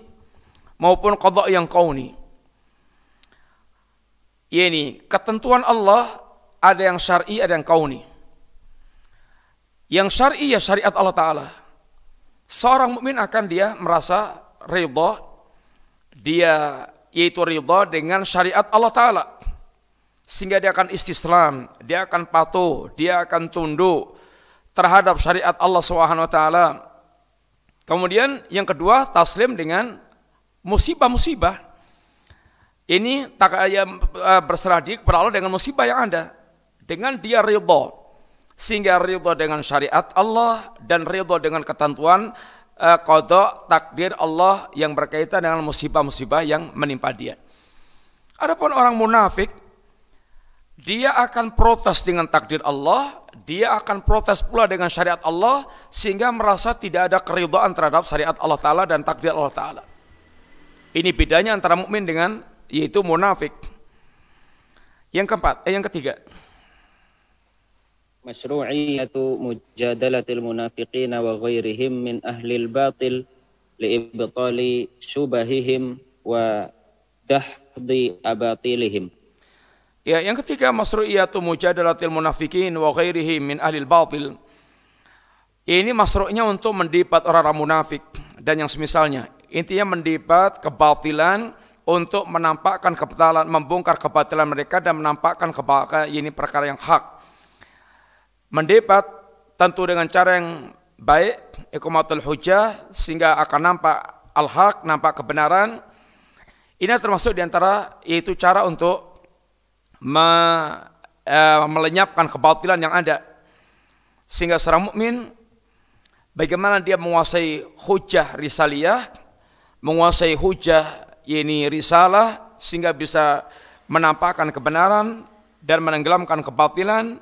Speaker 2: maupun qadha yang kauni. Yani ketentuan Allah ada yang syar'i, ada yang kauni. Yang syar'i ya syariat Allah taala. Seorang mukmin akan dia merasa ridha, dia yaitu ridha dengan syariat Allah Ta'ala. Sehingga dia akan istislam, dia akan patuh, dia akan tunduk terhadap syariat Allah Subhanahu wa taala. Kemudian yang kedua taslim dengan musibah-musibah. Ini tak ya, eh, berserah diri kepada Allah dengan musibah yang ada. Dengan dia ridho. Sehingga ridho dengan syariat Allah dan ridho dengan ketentuan uh, kodok takdir Allah yang berkaitan dengan musibah-musibah yang menimpa dia. Adapun orang munafik, dia akan protes dengan takdir Allah, dia akan protes pula dengan syariat Allah sehingga merasa tidak ada keridhaan terhadap syariat Allah Ta'ala dan takdir Allah Ta'ala. Ini bedanya antara mukmin dengan yaitu munafik. Yang keempat, eh, yang
Speaker 1: ketiga, masyru'iyatu mujadalatil munafiqina وغيرهم من أهل الباطل لإبطال شبههم syubahihim wa Ya, yang ketiga
Speaker 2: masru'iyatu mujadalatil munafikin wa ghairihi min ahlil batil. Ini masru'nya untuk mendipat orang-orang munafik dan yang semisalnya. Intinya mendipat kebatilan untuk menampakkan kebatilan, membongkar kebatilan mereka dan menampakkan kebatilan ini perkara yang hak. Mendapat tentu dengan cara yang baik, ikumatul hujah, sehingga akan nampak al-haq, nampak kebenaran. Ini termasuk diantara yaitu cara untuk me, e, melenyapkan kebatilan yang ada. Sehingga seorang mukmin bagaimana dia menguasai hujah risaliyah, menguasai hujah ini risalah sehingga bisa menampakkan kebenaran dan menenggelamkan kebatilan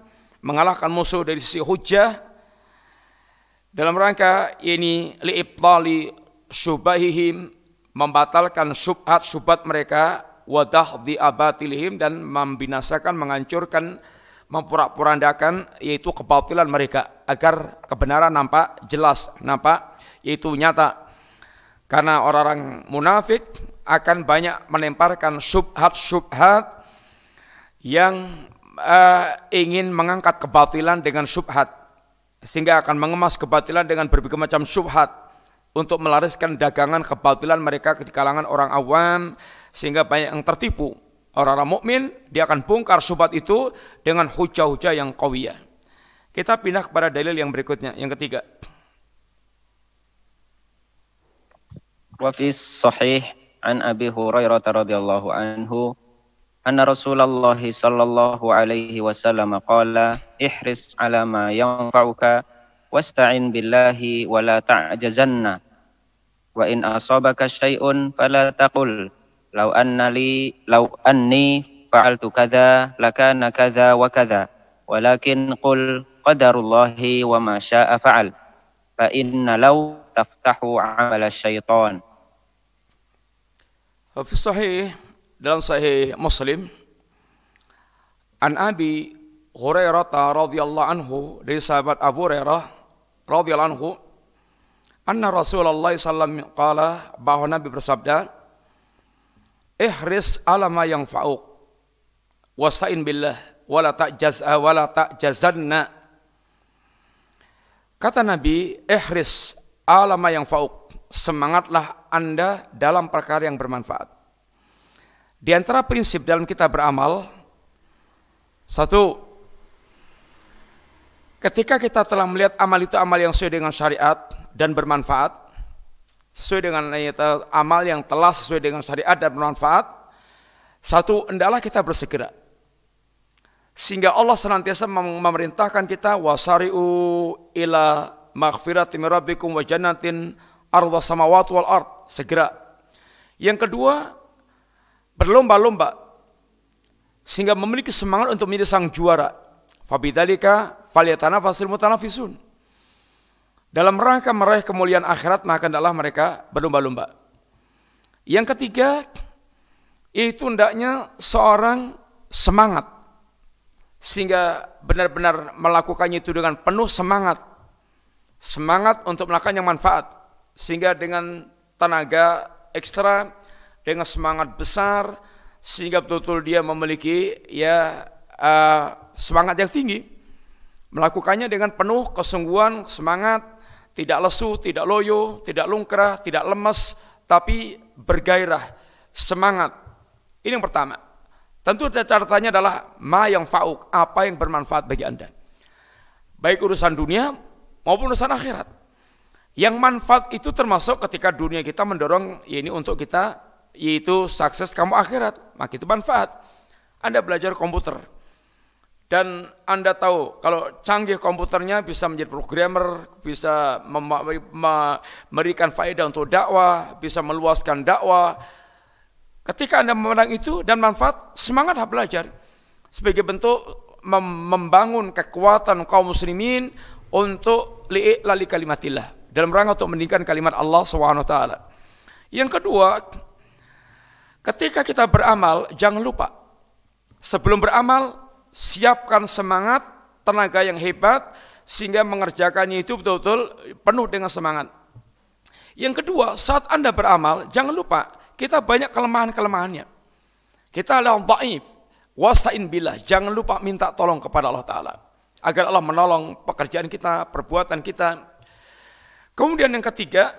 Speaker 2: mengalahkan musuh dari sisi hujah dalam rangka ini liibtali syubahihim membatalkan subhat subhat mereka wadah di abatilihim dan membinasakan menghancurkan mempurak purandakan yaitu kebatilan mereka agar kebenaran nampak jelas nampak yaitu nyata karena orang-orang munafik akan banyak melemparkan subhat-subhat yang uh, ingin mengangkat kebatilan dengan subhat sehingga akan mengemas kebatilan dengan berbagai macam subhat untuk melariskan dagangan kebatilan mereka di kalangan orang awam sehingga banyak yang tertipu. Orang-orang mukmin dia akan bongkar subhat itu dengan hujah-hujah yang kawiyah Kita pindah kepada dalil yang berikutnya, yang ketiga.
Speaker 1: Wa fi sahih an Abi Hurairah radhiyallahu anhu أن رسول الله صلى الله عليه وسلم قال احرص على ما ينفعك واستعن بالله ولا تعجزن وإن أصابك شيء فلا تقل لو أن لي لو أني فعلت كذا لكان كذا وكذا ولكن قل قدر الله وما شاء فعل فإن لو تفتح عمل الشيطان ففي الصحيح dalam sahih Muslim An
Speaker 2: Abi Hurairah radhiyallahu anhu dari sahabat Abu Hurairah radhiyallahu anhu anna Rasulullah sallam qala bahwa Nabi bersabda ihris alama yang fauk wasain billah wala ta'jaz wala ta'jazanna kata Nabi ihris alama yang fauk semangatlah Anda dalam perkara yang bermanfaat di antara prinsip dalam kita beramal, satu, ketika kita telah melihat amal itu amal yang sesuai dengan syariat dan bermanfaat, sesuai dengan amal yang telah sesuai dengan syariat dan bermanfaat, satu, hendaklah kita bersegera. Sehingga Allah senantiasa memerintahkan kita, wasari'u ila maghfirati rabbikum wa jannatin arda segera. Yang kedua, berlomba-lomba sehingga memiliki semangat untuk menjadi sang juara. Fabidzalika fasil mutanafisun. Dalam rangka meraih kemuliaan akhirat maka hendaklah mereka berlomba-lomba. Yang ketiga itu hendaknya seorang semangat sehingga benar-benar melakukannya itu dengan penuh semangat. Semangat untuk melakukan yang manfaat sehingga dengan tenaga ekstra dengan semangat besar sehingga betul-betul dia memiliki ya uh, semangat yang tinggi melakukannya dengan penuh kesungguhan semangat tidak lesu tidak loyo tidak lungkrah tidak lemes tapi bergairah semangat ini yang pertama tentu catatannya adalah ma yang fauk apa yang bermanfaat bagi anda baik urusan dunia maupun urusan akhirat yang manfaat itu termasuk ketika dunia kita mendorong ya ini untuk kita yaitu sukses kamu akhirat, maka itu manfaat. Anda belajar komputer, dan Anda tahu kalau canggih komputernya bisa menjadi programmer, bisa memberikan faedah untuk dakwah, bisa meluaskan dakwah. Ketika Anda memenang itu dan manfaat, semangat belajar. Sebagai bentuk membangun kekuatan kaum muslimin untuk lali kalimatillah. Dalam rangka untuk meningkatkan kalimat Allah SWT. Yang kedua, Ketika kita beramal, jangan lupa. Sebelum beramal, siapkan semangat, tenaga yang hebat, sehingga mengerjakannya itu betul-betul penuh dengan semangat. Yang kedua, saat Anda beramal, jangan lupa, kita banyak kelemahan-kelemahannya. Kita adalah ta'if. wasta'in billah, jangan lupa minta tolong kepada Allah Ta'ala. Agar Allah menolong pekerjaan kita, perbuatan kita. Kemudian yang ketiga,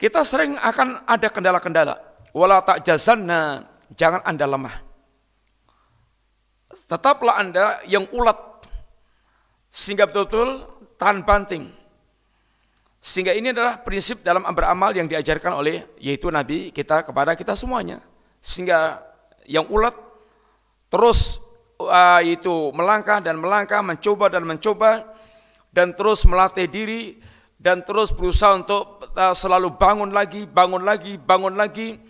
Speaker 2: kita sering akan ada kendala-kendala wala jazanna jangan Anda lemah. Tetaplah Anda yang ulat sehingga betul-betul tahan banting. Sehingga ini adalah prinsip dalam beramal yang diajarkan oleh yaitu Nabi kita kepada kita semuanya. Sehingga yang ulat terus uh, itu melangkah dan melangkah, mencoba dan mencoba dan terus melatih diri dan terus berusaha untuk uh, selalu bangun lagi, bangun lagi, bangun lagi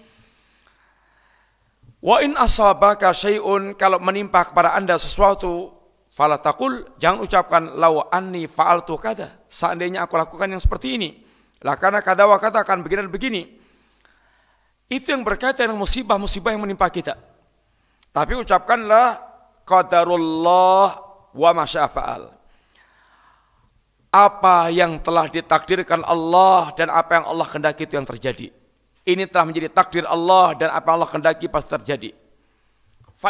Speaker 2: Wa in asabaka syai'un kalau menimpa kepada Anda sesuatu fala taqul jangan ucapkan law anni fa'altu kada seandainya aku lakukan yang seperti ini lah karena kada wa katakan begini dan begini itu yang berkaitan dengan musibah-musibah yang menimpa kita tapi ucapkanlah qadarullah wa masyafa'al apa yang telah ditakdirkan Allah dan apa yang Allah kehendaki itu yang terjadi ini telah menjadi takdir Allah dan apa Allah kehendaki pasti terjadi.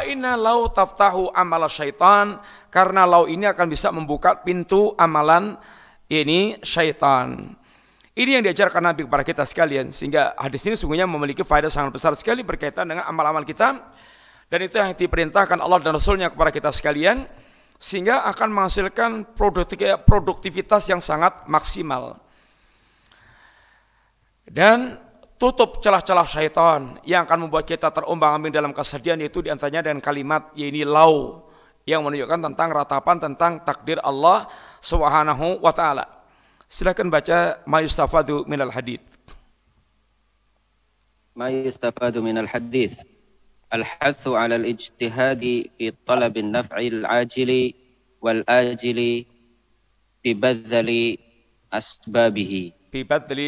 Speaker 2: inna lau taftahu amala syaitan, karena lau ini akan bisa membuka pintu amalan ini syaitan. Ini yang diajarkan Nabi kepada kita sekalian, sehingga hadis ini sungguhnya memiliki faedah sangat besar sekali berkaitan dengan amal-amal kita, dan itu yang diperintahkan Allah dan Rasulnya kepada kita sekalian, sehingga akan menghasilkan produktivitas yang sangat maksimal. Dan tutup celah-celah syaitan yang akan membuat kita terombang ambing dalam kesedihan yaitu diantaranya dengan kalimat yaitu lau yang menunjukkan tentang ratapan tentang takdir Allah Subhanahu wa taala. Silakan baca Mayustafadu minal hadid.
Speaker 1: Mayustafadu minal hadis. الحث على الاجتهاد في طلب النفع العاجل والآجل ببذل أسبابه ببذل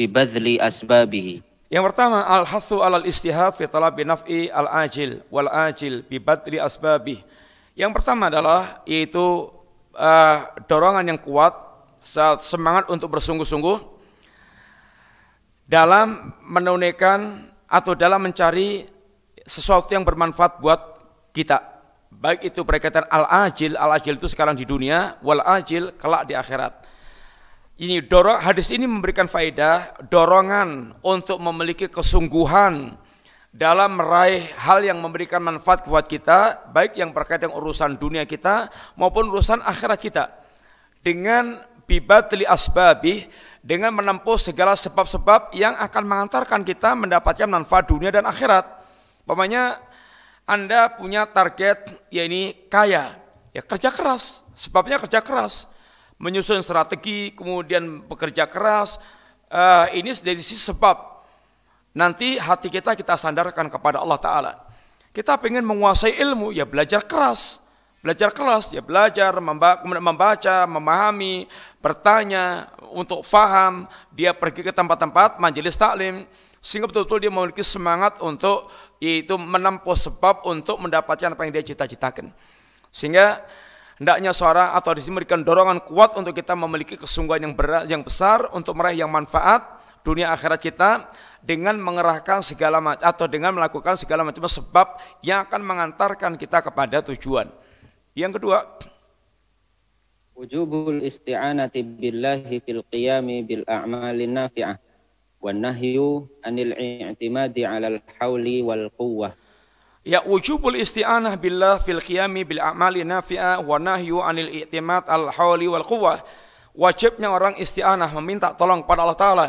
Speaker 1: bibadli asbabihi. Yang
Speaker 2: pertama al-hathu alal istihad fi talabi naf'i al-ajil wal ajil bibadli asbabih. Yang pertama adalah yaitu uh, dorongan yang kuat saat semangat untuk bersungguh-sungguh dalam menunaikan atau dalam mencari sesuatu yang bermanfaat buat kita. Baik itu berkaitan al-ajil, al-ajil itu sekarang di dunia, wal-ajil kelak di akhirat. Ini dorong hadis ini memberikan faedah dorongan untuk memiliki kesungguhan dalam meraih hal yang memberikan manfaat buat kita, baik yang berkaitan dengan urusan dunia kita maupun urusan akhirat kita. Dengan bibatli asbabih dengan menempuh segala sebab-sebab yang akan mengantarkan kita mendapatkan manfaat dunia dan akhirat. Pemanya Anda punya target yakni kaya, ya kerja keras. Sebabnya kerja keras menyusun strategi, kemudian bekerja keras. Uh, ini dari sisi sebab. Nanti hati kita kita sandarkan kepada Allah Ta'ala. Kita ingin menguasai ilmu, ya belajar keras. Belajar keras, ya belajar, membaca, memahami, bertanya, untuk faham. Dia pergi ke tempat-tempat majelis taklim. Sehingga betul-betul dia memiliki semangat untuk yaitu menempuh sebab untuk mendapatkan apa yang dia cita-citakan. Sehingga Hendaknya suara atau di sini memberikan dorongan kuat untuk kita memiliki kesungguhan yang berat, yang besar untuk meraih yang manfaat dunia akhirat kita dengan mengerahkan segala macam atau dengan melakukan segala macam sebab yang akan mengantarkan kita kepada
Speaker 1: tujuan. Yang kedua, wujubul isti'anati billahi fil qiyami bil a'malin nafi'ah wa nahyu anil i'timadi 'alal hawli wal quwwah
Speaker 2: Ya wujubul isti'anah billah fil qiyami bil a'mali nafi'ah wa nahyu anil i'timad al hawli wal quwwah. Wajibnya orang isti'anah meminta tolong pada Allah Ta'ala.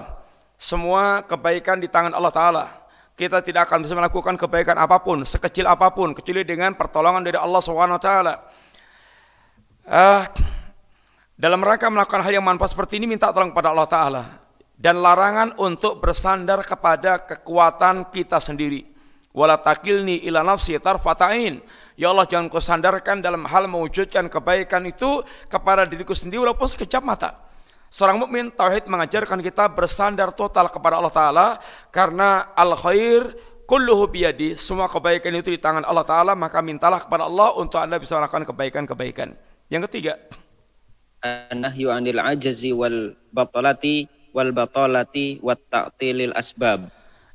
Speaker 2: Semua kebaikan di tangan Allah Ta'ala. Kita tidak akan bisa melakukan kebaikan apapun, sekecil apapun, kecuali dengan pertolongan dari Allah Subhanahu wa taala. Uh, dalam rangka melakukan hal yang manfaat seperti ini minta tolong pada Allah taala dan larangan untuk bersandar kepada kekuatan kita sendiri. Wala takilni ila nafsi tarfatain. Ya Allah jangan kau sandarkan dalam hal mewujudkan kebaikan itu kepada diriku sendiri walaupun sekejap mata. Seorang mukmin tauhid mengajarkan kita bersandar total kepada Allah Ta'ala karena al khair kulluhu biyadi semua kebaikan itu di tangan Allah Ta'ala maka mintalah kepada Allah
Speaker 1: untuk anda bisa melakukan kebaikan-kebaikan. Yang ketiga. Nahyu anil ajazi wal batalati wal batalati wat ta'tilil asbab.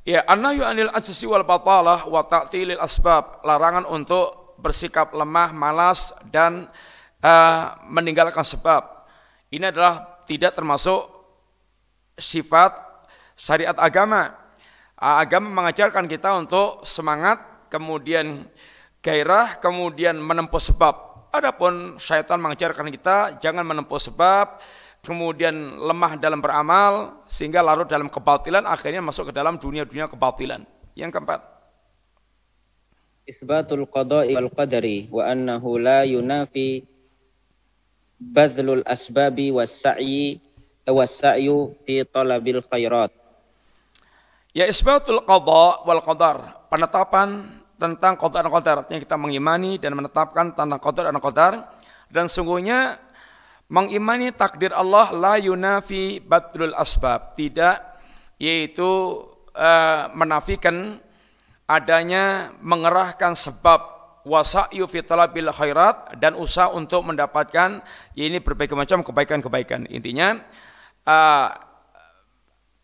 Speaker 1: Ya,
Speaker 2: annahyu anil ajsi wal batalah wa ta'tilil asbab, larangan untuk bersikap lemah, malas dan uh, meninggalkan sebab. Ini adalah tidak termasuk sifat syariat agama. Uh, agama mengajarkan kita untuk semangat, kemudian gairah, kemudian menempuh sebab. Adapun syaitan mengajarkan kita jangan menempuh sebab, kemudian lemah dalam beramal sehingga larut dalam kebatilan akhirnya masuk ke dalam dunia-dunia
Speaker 1: kebatilan. Yang keempat. Isbatul qada'i wal qadari wa annahu la yunafi bazlul asbabi was sa'yi was sa'yu fi talabil khairat. Ya isbatul
Speaker 2: qada' wal qadar, penetapan tentang qada' dan qadar. yang kita mengimani dan menetapkan tentang qada' dan qadar dan sungguhnya Mengimani takdir Allah la yunafi batrul asbab, tidak yaitu uh, menafikan adanya mengerahkan sebab wasa'yu fi talabil khairat dan usaha untuk mendapatkan ya ini berbagai macam kebaikan-kebaikan. Intinya uh,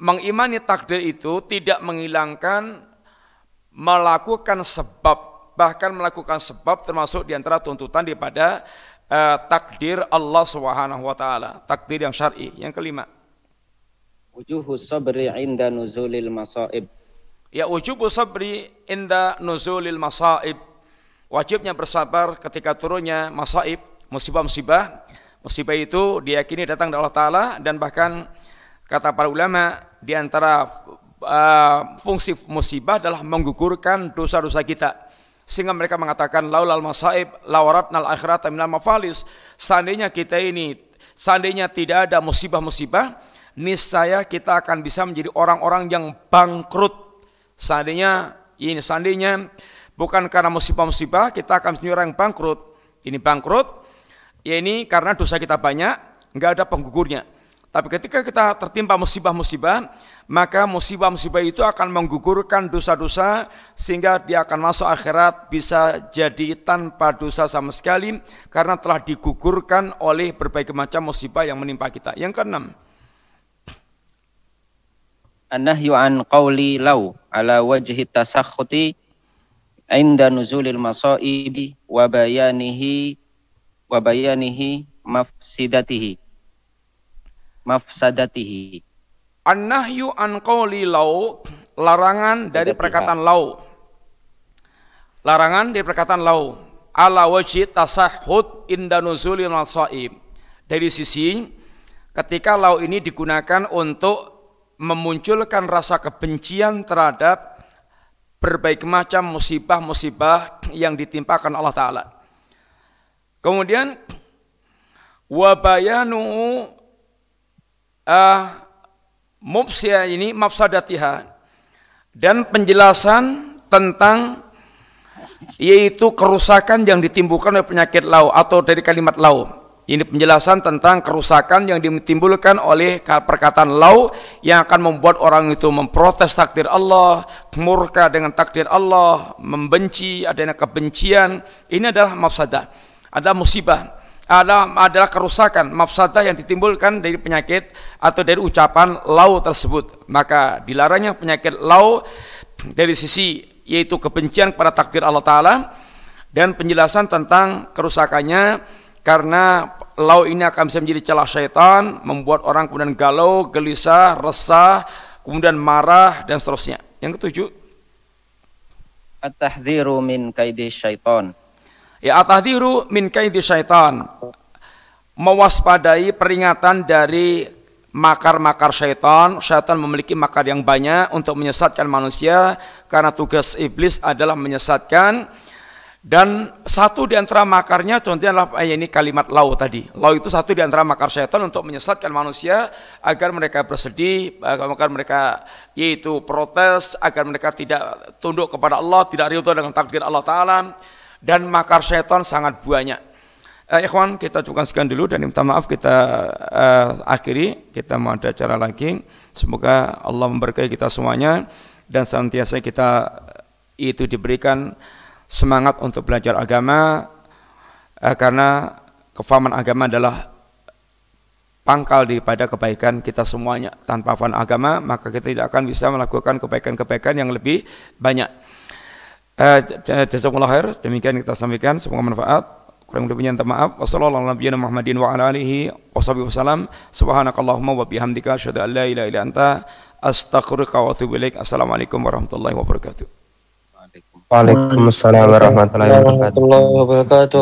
Speaker 2: mengimani takdir itu tidak menghilangkan melakukan sebab bahkan melakukan sebab termasuk diantara tuntutan daripada uh, takdir Allah Subhanahu wa taala, takdir yang syar'i. Yang kelima.
Speaker 1: Wujuhu sabri inda nuzulil masaib.
Speaker 2: Ya wujuhu sabri inda nuzulil masaib. Wajibnya bersabar ketika turunnya masaib, musibah-musibah. Musibah itu diyakini datang dari Allah taala dan bahkan kata para ulama di antara uh, fungsi musibah adalah menggugurkan dosa-dosa kita sehingga mereka mengatakan laulal masaib lawaratnal akhirat minal mafalis. Seandainya kita ini, seandainya tidak ada musibah-musibah, niscaya kita akan bisa menjadi orang-orang yang bangkrut. Seandainya ini seandainya bukan karena musibah-musibah kita akan menjadi orang yang bangkrut. Ini bangkrut ya ini karena dosa kita banyak, nggak ada penggugurnya. Tapi ketika kita tertimpa musibah-musibah, maka musibah-musibah itu akan menggugurkan dosa-dosa sehingga dia akan masuk akhirat bisa jadi tanpa dosa sama sekali karena telah digugurkan oleh berbagai macam musibah yang menimpa kita. Yang
Speaker 1: keenam. Anahyu an qawli law ala wajhi tasakhuti inda nuzulil masaibi wa bayanihi wa bayanihi mafsidatihi mafsadatihi
Speaker 2: An-nahyu an qawli lau, larangan dari perkataan lau. Larangan dari perkataan lau. Ala wajhi tasahhud inda nuzulil masaib. Dari sisi ketika lau ini digunakan untuk memunculkan rasa kebencian terhadap berbagai macam musibah-musibah yang ditimpakan Allah Ta'ala. Kemudian, wabayanuhu uh, ah, mufsia ini mafsadatiha dan penjelasan tentang yaitu kerusakan yang ditimbulkan oleh penyakit lau atau dari kalimat lau. Ini penjelasan tentang kerusakan yang ditimbulkan oleh perkataan lau yang akan membuat orang itu memprotes takdir Allah, murka dengan takdir Allah, membenci, adanya kebencian. Ini adalah mafsadah, ada musibah adalah, adalah kerusakan mafsadah yang ditimbulkan dari penyakit atau dari ucapan lau tersebut maka dilarangnya penyakit lau dari sisi yaitu kebencian kepada takdir Allah Ta'ala dan penjelasan tentang kerusakannya karena lau ini akan bisa menjadi celah syaitan membuat orang kemudian galau, gelisah, resah, kemudian marah dan seterusnya. Yang ketujuh, at tahziru min kaidi syaitan Ya atahdiru min kaidi syaitan. Mewaspadai peringatan dari makar-makar syaitan. Syaitan memiliki makar yang banyak untuk menyesatkan manusia karena tugas iblis adalah menyesatkan. Dan satu di antara makarnya contohnya adalah ayat eh, ini kalimat lau tadi. Lau itu satu di antara makar syaitan untuk menyesatkan manusia agar mereka bersedih, agar mereka yaitu protes, agar mereka tidak tunduk kepada Allah, tidak ridho dengan takdir Allah Ta'ala dan makar setan sangat banyak. Eh, ikhwan, kita cukupkan sekian dulu dan minta maaf kita eh, akhiri, kita mau ada acara lagi. Semoga Allah memberkahi kita semuanya dan senantiasa kita eh, itu diberikan semangat untuk belajar agama eh, karena kefahaman agama adalah pangkal daripada kebaikan kita semuanya. Tanpa fan agama, maka kita tidak akan bisa melakukan kebaikan-kebaikan yang lebih banyak. Eh, jazakumullah khair. Demikian kita sampaikan semoga manfaat. Kurang lebihnya minta maaf. Wassalamualaikum warahmatullahi wabarakatuh. Wassalamualaikum warahmatullahi wabarakatuh. Subhanakallahumma wa bihamdika asyhadu an la ilaha illa anta astaghfiruka wa atubu ilaik. Assalamualaikum warahmatullahi
Speaker 1: wabarakatuh. Waalaikumsalam warahmatullahi wabarakatuh.